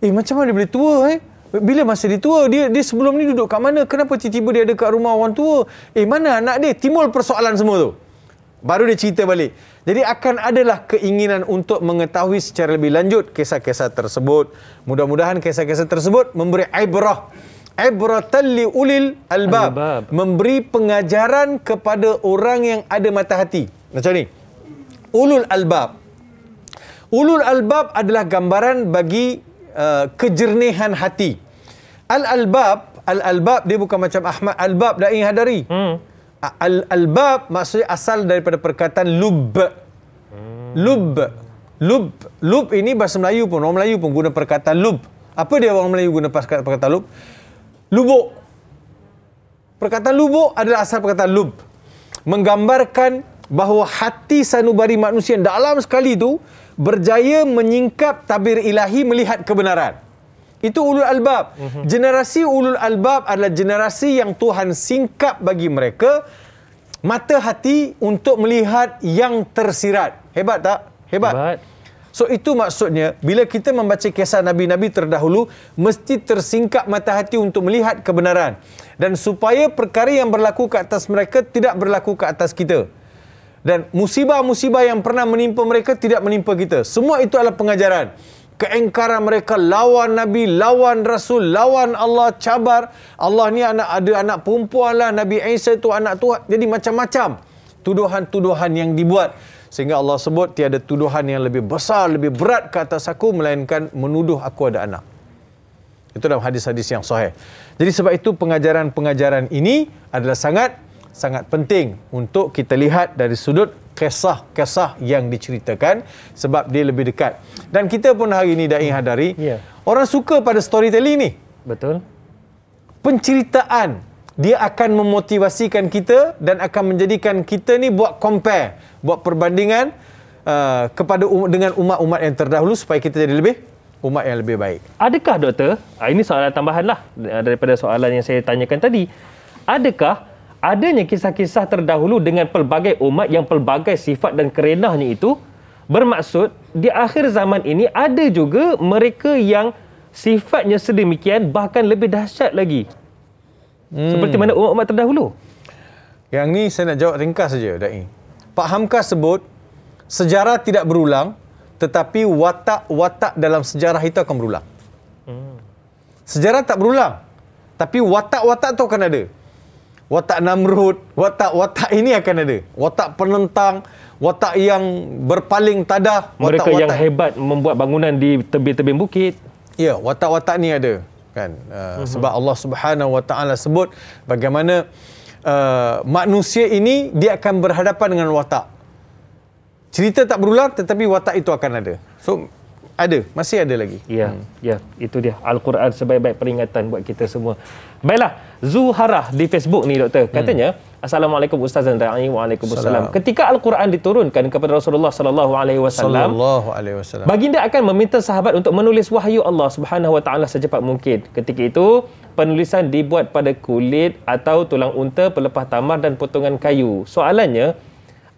Eh macam mana dia boleh tua eh? Bila masa dia tua? Dia, dia sebelum ni duduk kat mana? Kenapa tiba-tiba dia ada kat rumah orang tua? Eh mana anak dia? Timbul persoalan semua tu. Baru dia cerita balik. Jadi akan adalah keinginan untuk mengetahui secara lebih lanjut kisah-kisah tersebut. Mudah-mudahan kisah-kisah tersebut memberi ibrah ibratan li ulil albab. albab memberi pengajaran kepada orang yang ada mata hati macam ni ulul albab ulul albab adalah gambaran bagi uh, kejernihan hati al albab al albab dia bukan macam ahmad albab dah ingin hadari hmm. al albab maksudnya asal daripada perkataan lub lub lub lub ini bahasa Melayu pun orang Melayu pun guna perkataan lub apa dia orang Melayu guna perkataan lub lubuk. Perkataan lubuk adalah asal perkataan lub. Menggambarkan bahawa hati sanubari manusia yang dalam sekali itu berjaya menyingkap tabir ilahi melihat kebenaran. Itu ulul albab. Mm-hmm. Generasi ulul albab adalah generasi yang Tuhan singkap bagi mereka mata hati untuk melihat yang tersirat. Hebat tak? Hebat. Hebat. So itu maksudnya bila kita membaca kisah nabi-nabi terdahulu mesti tersingkap mata hati untuk melihat kebenaran dan supaya perkara yang berlaku ke atas mereka tidak berlaku ke atas kita. Dan musibah-musibah yang pernah menimpa mereka tidak menimpa kita. Semua itu adalah pengajaran. Keengkaran mereka lawan Nabi, lawan Rasul, lawan Allah, cabar. Allah ni anak ada anak perempuan lah, Nabi Isa tu anak Tuhan. Jadi macam-macam tuduhan-tuduhan yang dibuat sehingga Allah sebut tiada tuduhan yang lebih besar lebih berat ke atas aku melainkan menuduh aku ada anak itu dalam hadis-hadis yang sahih jadi sebab itu pengajaran-pengajaran ini adalah sangat sangat penting untuk kita lihat dari sudut kisah-kisah yang diceritakan sebab dia lebih dekat dan kita pun hari ini dah hadari yeah. orang suka pada storytelling ni betul penceritaan dia akan memotivasikan kita dan akan menjadikan kita ni buat compare, buat perbandingan uh, kepada um, dengan umat-umat yang terdahulu supaya kita jadi lebih umat yang lebih baik. Adakah doktor, ah, ini soalan tambahan lah eh, daripada soalan yang saya tanyakan tadi. Adakah adanya kisah-kisah terdahulu dengan pelbagai umat yang pelbagai sifat dan kerenahnya itu bermaksud di akhir zaman ini ada juga mereka yang sifatnya sedemikian bahkan lebih dahsyat lagi hmm. seperti mana umat-umat terdahulu. Yang ni saya nak jawab ringkas saja dai. Pak Hamka sebut sejarah tidak berulang tetapi watak-watak dalam sejarah itu akan berulang. Hmm. Sejarah tak berulang tapi watak-watak tu akan ada. Watak Namrud, watak-watak ini akan ada. Watak penentang, watak yang berpaling tadah, watak-watak mereka yang hebat membuat bangunan di tebing-tebing bukit. Ya, watak-watak ni ada kan uh, mm-hmm. sebab Allah Subhanahu Wa Taala sebut bagaimana uh, manusia ini dia akan berhadapan dengan watak cerita tak berulang tetapi watak itu akan ada so ada masih ada lagi ya hmm. ya itu dia al-Quran sebaik-baik peringatan buat kita semua baiklah Zuharah di Facebook ni doktor hmm. katanya hmm. assalamualaikum ustaz dan da'i waalaikumsalam ketika al-Quran diturunkan kepada Rasulullah sallallahu alaihi wasallam sallallahu alaihi wasallam baginda akan meminta sahabat untuk menulis wahyu Allah subhanahu wa taala secepat mungkin ketika itu penulisan dibuat pada kulit atau tulang unta pelepah tamar dan potongan kayu soalannya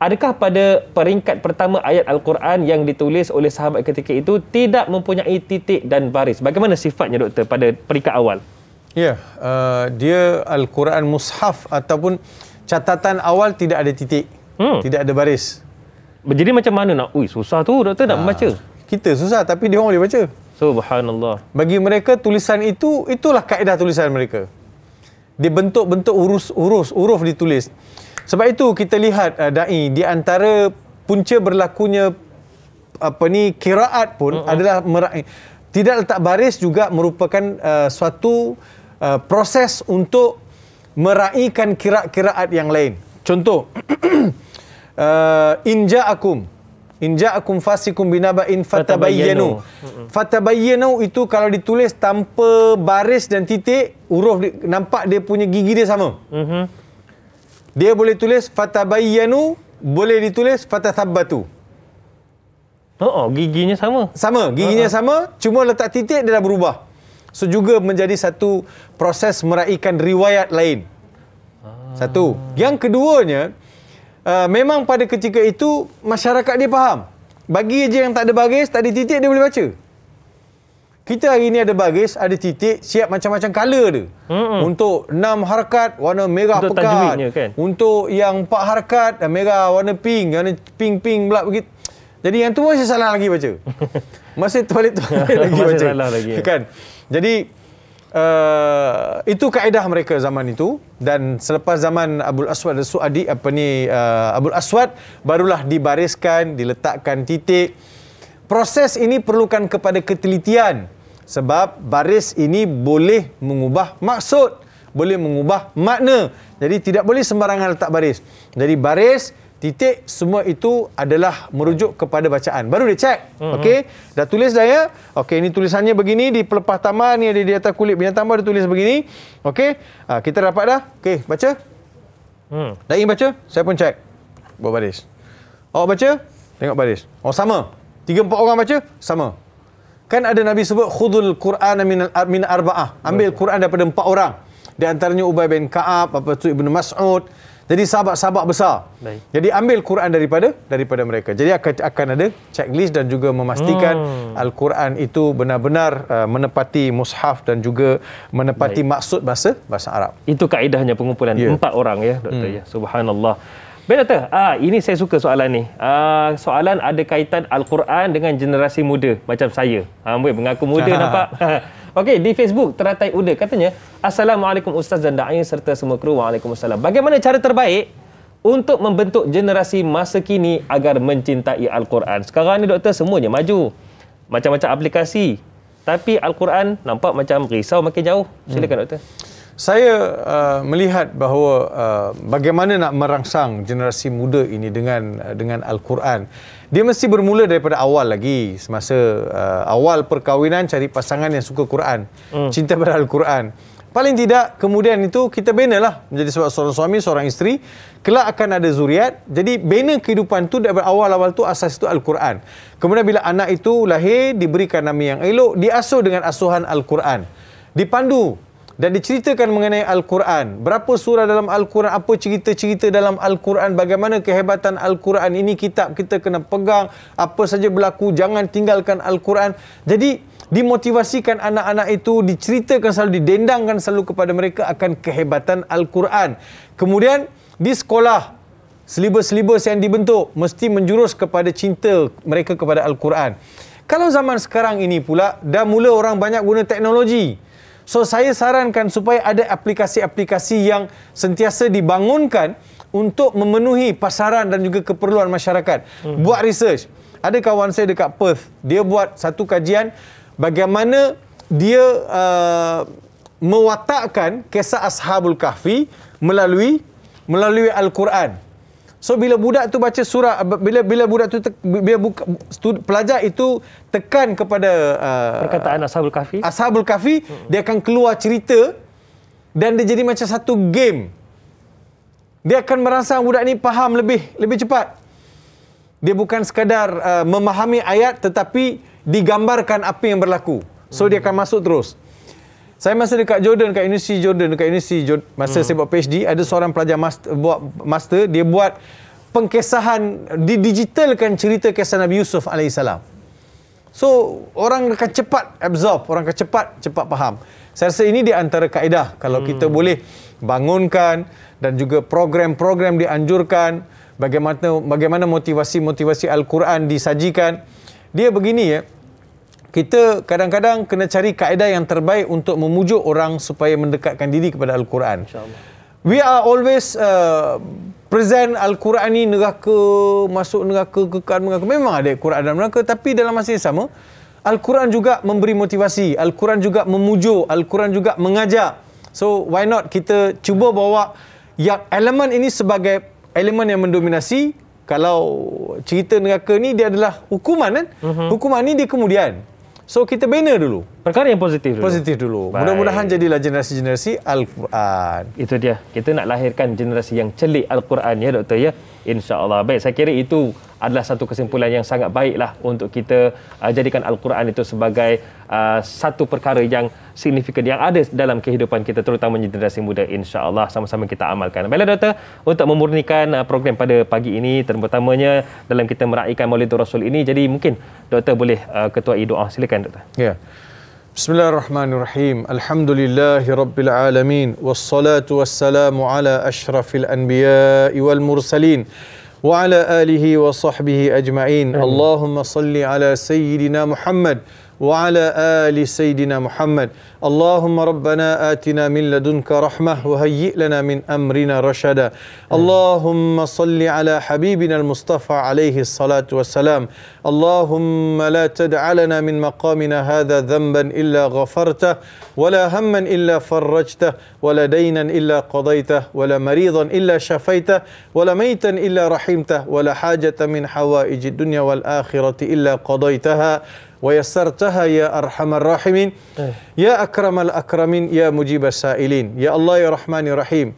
Adakah pada peringkat pertama ayat Al-Quran yang ditulis oleh sahabat ketika itu tidak mempunyai titik dan baris? Bagaimana sifatnya doktor pada peringkat awal? Ya, uh, dia Al-Quran mushaf ataupun catatan awal tidak ada titik, hmm. tidak ada baris. Jadi macam mana nak, ui susah tu doktor nak ah, membaca. kita susah tapi dia orang boleh baca. Subhanallah. Bagi mereka tulisan itu, itulah kaedah tulisan mereka. Dia bentuk-bentuk urus urus-urus-uruf ditulis. Sebab itu kita lihat uh, dai di antara punca berlakunya apa ni kiraat pun uh-huh. adalah tidak letak baris juga merupakan uh, suatu uh, proses untuk meraihkan kiraat-kiraat yang lain. Contoh uh, inja'akum akum fasikum binaba'in fatabayyanu. Fatabayyanu itu kalau ditulis tanpa baris dan titik huruf nampak dia punya gigi dia sama. Mhm. uh dia boleh tulis fatabayyanu, boleh ditulis fatathabbatu. Oh, oh, giginya sama. Sama, giginya uh-huh. sama, cuma letak titik dia dah berubah. So juga menjadi satu proses meraihkan riwayat lain. Ah. Satu. Yang keduanya, uh, memang pada ketika itu masyarakat dia faham. Bagi je yang tak ada baris, tak ada titik dia boleh baca. Kita hari ni ada baris, ada titik, siap macam-macam color dia. Mm-hmm. Untuk enam harkat warna merah Untuk pekat. Kan? Untuk yang 4 harakat merah warna pink, warna pink-pink pula begitu. Jadi yang tu masih salah lagi baca. masih terbalik terbalik lagi masih baca. Salah lagi. Ya. kan? Jadi uh, itu kaedah mereka zaman itu dan selepas zaman Abdul Aswad dan Suadi apa ni uh, Abdul Aswad barulah dibariskan, diletakkan titik. Proses ini perlukan kepada ketelitian sebab baris ini boleh mengubah maksud, boleh mengubah makna. Jadi tidak boleh sembarangan letak baris. Jadi baris, titik semua itu adalah merujuk kepada bacaan. Baru dia cek. Mm-hmm. Okey, dah tulis dah ya? Okey, ini tulisannya begini di pelepah taman ni ada di atas kulit binatang baru tulis begini. Okey, ha, kita dapat dah. Okey, baca. Hmm. Dah ingin baca? Saya pun cek. Buat baris. Awak baca? Tengok baris. Oh sama. Tiga empat orang baca sama. Kan ada Nabi sebut khudul Quran min al min arbaah. Ambil Quran daripada empat orang. Di antaranya Ubay bin Ka'ab, apa tu Ibnu Mas'ud. Jadi sahabat-sahabat besar. Baik. Jadi ambil Quran daripada daripada mereka. Jadi akan akan ada checklist dan juga memastikan hmm. Al-Quran itu benar-benar uh, menepati mushaf dan juga menepati Baik. maksud bahasa bahasa Arab. Itu kaedahnya pengumpulan yeah. empat orang ya, doktor hmm. ya. Subhanallah. Baik Doktor, ah, ini saya suka soalan ni. Ah, soalan ada kaitan Al-Quran dengan generasi muda macam saya. Ah, boleh mengaku muda Aha. nampak? Okey, di Facebook Teratai Uda katanya, Assalamualaikum Ustaz dan Da'ayu serta semua kru. Waalaikumsalam. Bagaimana cara terbaik untuk membentuk generasi masa kini agar mencintai Al-Quran? Sekarang ni Doktor, semuanya maju. Macam-macam aplikasi. Tapi Al-Quran nampak macam risau makin jauh. Silakan hmm. Doktor saya uh, melihat bahawa uh, bagaimana nak merangsang generasi muda ini dengan uh, dengan al-Quran dia mesti bermula daripada awal lagi semasa uh, awal perkahwinan cari pasangan yang suka Quran hmm. cinta pada al-Quran paling tidak kemudian itu kita bina lah menjadi seorang suami seorang isteri kelak akan ada zuriat jadi bina kehidupan tu daripada awal-awal tu asas itu al-Quran kemudian bila anak itu lahir diberikan nama yang elok diasuh dengan asuhan al-Quran dipandu dan diceritakan mengenai Al-Quran. Berapa surah dalam Al-Quran, apa cerita-cerita dalam Al-Quran, bagaimana kehebatan Al-Quran. Ini kitab kita kena pegang, apa saja berlaku, jangan tinggalkan Al-Quran. Jadi, dimotivasikan anak-anak itu, diceritakan selalu, didendangkan selalu kepada mereka akan kehebatan Al-Quran. Kemudian, di sekolah, selibus-selibus yang dibentuk, mesti menjurus kepada cinta mereka kepada Al-Quran. Kalau zaman sekarang ini pula, dah mula orang banyak guna teknologi. So saya sarankan supaya ada aplikasi-aplikasi yang sentiasa dibangunkan untuk memenuhi pasaran dan juga keperluan masyarakat. Hmm. Buat research. Ada kawan saya dekat Perth, dia buat satu kajian bagaimana dia uh, mewatakkan kisah Ashabul Kahfi melalui melalui Al-Quran. So bila budak tu baca surah bila bila budak tu bila buka, studi, pelajar itu tekan kepada uh, perkataan Ashabul Kahfi. Ashabul Kahfi hmm. dia akan keluar cerita dan dia jadi macam satu game. Dia akan merasa budak ni faham lebih lebih cepat. Dia bukan sekadar uh, memahami ayat tetapi digambarkan apa yang berlaku. So hmm. dia akan masuk terus. Saya masa dekat Jordan, dekat Universiti Jordan, dekat Universiti Jordan, masa hmm. saya buat PhD, ada seorang pelajar master, buat master, dia buat pengkisahan, didigitalkan cerita kisah Nabi Yusuf AS. So, orang akan cepat absorb, orang akan cepat, cepat faham. Saya rasa ini di antara kaedah, kalau hmm. kita boleh bangunkan dan juga program-program dianjurkan, bagaimana bagaimana motivasi-motivasi Al-Quran disajikan. Dia begini ya, kita kadang-kadang kena cari kaedah yang terbaik untuk memujuk orang supaya mendekatkan diri kepada Al-Quran. We are always uh, present Al-Quran ni neraka, masuk neraka, kekal neraka. Memang ada Al-Quran dalam neraka tapi dalam masa yang sama, Al-Quran juga memberi motivasi, Al-Quran juga memujuk, Al-Quran juga mengajak. So why not kita cuba bawa yang elemen ini sebagai elemen yang mendominasi kalau cerita neraka ni dia adalah hukuman kan uh-huh. hukuman ni dia kemudian So kita bina dulu Perkara yang positif dulu Positif dulu Mudah-mudahan jadilah generasi-generasi Al-Quran Itu dia Kita nak lahirkan generasi yang celik Al-Quran ya doktor ya insyaAllah. Baik, saya kira itu adalah satu kesimpulan yang sangat baiklah untuk kita uh, jadikan Al-Quran itu sebagai uh, satu perkara yang signifikan yang ada dalam kehidupan kita terutama generasi muda insyaAllah sama-sama kita amalkan. Baiklah Doktor, untuk memurnikan uh, program pada pagi ini terutamanya dalam kita meraihkan Maulidur Rasul ini jadi mungkin Doktor boleh uh, ketuai doa. Silakan Doktor. Ya. Yeah. بسم الله الرحمن الرحيم الحمد لله رب العالمين والصلاة والسلام على أشرف الأنبياء والمرسلين وعلى آله وصحبه أجمعين اللهم صل على سيدنا محمد وعلى آل سيدنا محمد اللهم ربنا آتنا من لدنك رحمة وهيئ لنا من أمرنا رشدا اللهم صل على حبيبنا المصطفى عليه الصلاة والسلام اللهم لا تدع لنا من مقامنا هذا ذنبا إلا غفرته ولا هما إلا فرجته ولا دينا إلا قضيته ولا مريضا إلا شفيته ولا ميتا إلا رحمته ولا حاجة من حوائج الدنيا والآخرة إلا قضيتها ويسرتها يا أرحم الراحمين إيه. يا أكرم akramal akramin ya mujibas sa'ilin. Ya Allah ya rahmani ya Rahim.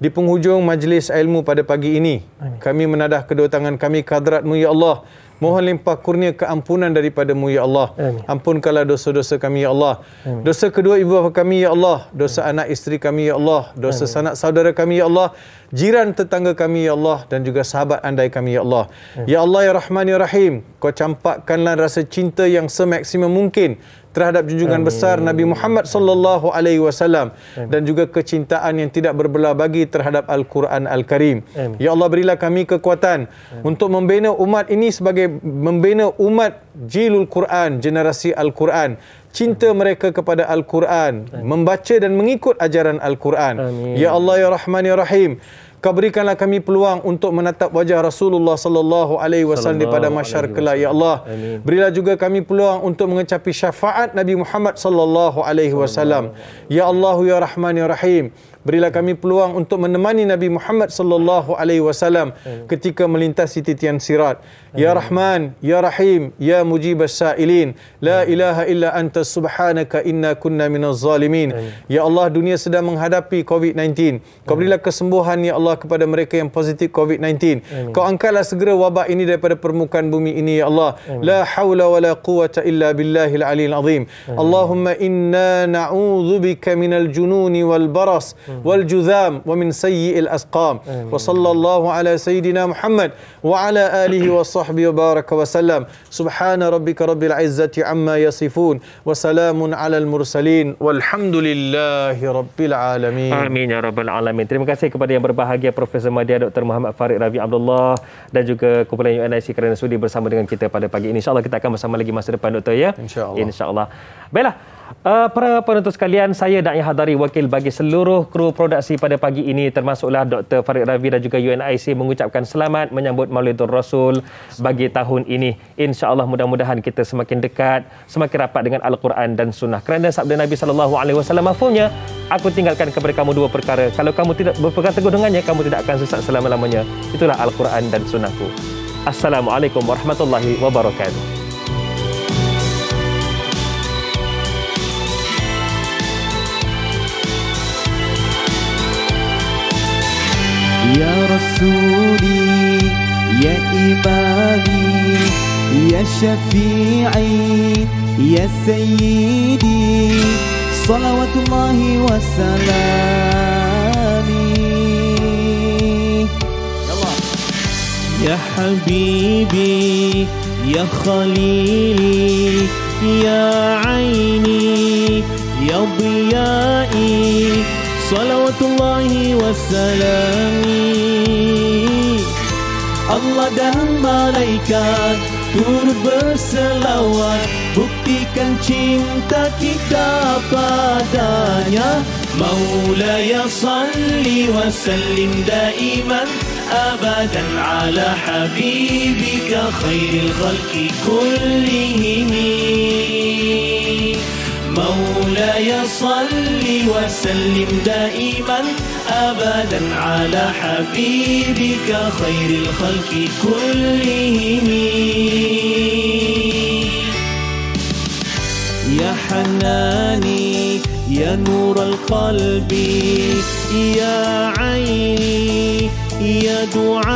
Di penghujung majlis ilmu pada pagi ini, Amin. kami menadah kedua tangan kami kadratmu ya Allah. Mohon limpah kurnia keampunan daripadamu ya Allah. Amin. Ampunkanlah dosa-dosa kami ya Allah. Amin. Dosa kedua ibu bapa kami ya Allah. Dosa Amin. anak isteri kami ya Allah. Dosa Amin. sanak saudara kami ya Allah jiran tetangga kami ya Allah dan juga sahabat andai kami ya Allah. Hmm. Ya Allah ya Rahman ya Rahim, kau campakkanlah rasa cinta yang semaksimum mungkin terhadap junjungan Amin. besar Nabi Muhammad sallallahu alaihi wasallam dan juga kecintaan yang tidak berbelah bagi terhadap Al-Quran Al-Karim. Ya Allah berilah kami kekuatan Amin. untuk membina umat ini sebagai membina umat jilul Quran, generasi Al-Quran cinta mereka kepada Al-Quran, membaca dan mengikut ajaran Al-Quran. Ya Allah ya Rahman ya Rahim. Kau berikanlah kami peluang untuk menatap wajah Rasulullah sallallahu alaihi wasallam di pada mahsyar kelak ya Allah. Amin. Berilah juga kami peluang untuk mengecapi syafaat Nabi Muhammad sallallahu alaihi wasallam. Ya Allah ya Rahman ya Rahim. Berilah kami peluang untuk menemani Nabi Muhammad sallallahu alaihi wasallam ketika melintasi titian sirat. Ya Rahman, Ya Rahim, Ya Mujib As-Sailin La ilaha illa anta subhanaka inna kunna minaz zalimin Ya Allah, dunia sedang menghadapi COVID-19 Kau berilah kesembuhan, Ya Allah Allah kepada mereka yang positif COVID-19. Kau angkatlah segera wabak ini daripada permukaan bumi ini ya Allah. Amin. La haula wala quwata illa billahil aliyil azim. Allahumma inna na'udzubika minal jununi wal baras Amin. wal judham wa min sayyi'il asqam. Amin. Wa sallallahu ala sayyidina Muhammad wa ala alihi wa sahbihi wa baraka wa sallam. Subhana rabbika rabbil izzati amma yasifun wa salamun al mursalin walhamdulillahi rabbil alamin. Amin ya rabbal alamin. Terima kasih kepada yang berbahagia bahagia Profesor Madia Dr. Muhammad Farid Ravi Abdullah dan juga kumpulan UNIC kerana sudi bersama dengan kita pada pagi ini. InsyaAllah kita akan bersama lagi masa depan Doktor ya. InsyaAllah. InsyaAllah. Baiklah. Uh, para penonton sekalian, saya dan yang Hadari wakil bagi seluruh kru produksi pada pagi ini termasuklah Dr. Farid Ravi dan juga UNIC mengucapkan selamat menyambut Maulidur Rasul bagi tahun ini. InsyaAllah mudah-mudahan kita semakin dekat, semakin rapat dengan Al-Quran dan Sunnah. Kerana sabda Nabi SAW mafumnya, aku tinggalkan kepada kamu dua perkara. Kalau kamu tidak berpegang teguh dengannya, kamu tidak akan sesat selama-lamanya. Itulah Al-Quran dan Sunnahku. Assalamualaikum warahmatullahi wabarakatuh. يا رسولي يا إمامي يا شفيعي يا سيدي صلوات الله وسلامي يا حبيبي يا خليلي يا عيني يا ضيائي Salawatullahi wassalami Allah dan malaikat turut berselawat Buktikan cinta kita padanya Maula ya salli wa sallim daiman Abadan ala habibika khairil khalki kullihimi مولاي صل وسلم دائما أبدا على حبيبك خير الخلق كلهم يا حناني يا نور القلب يا عيني يا دعاء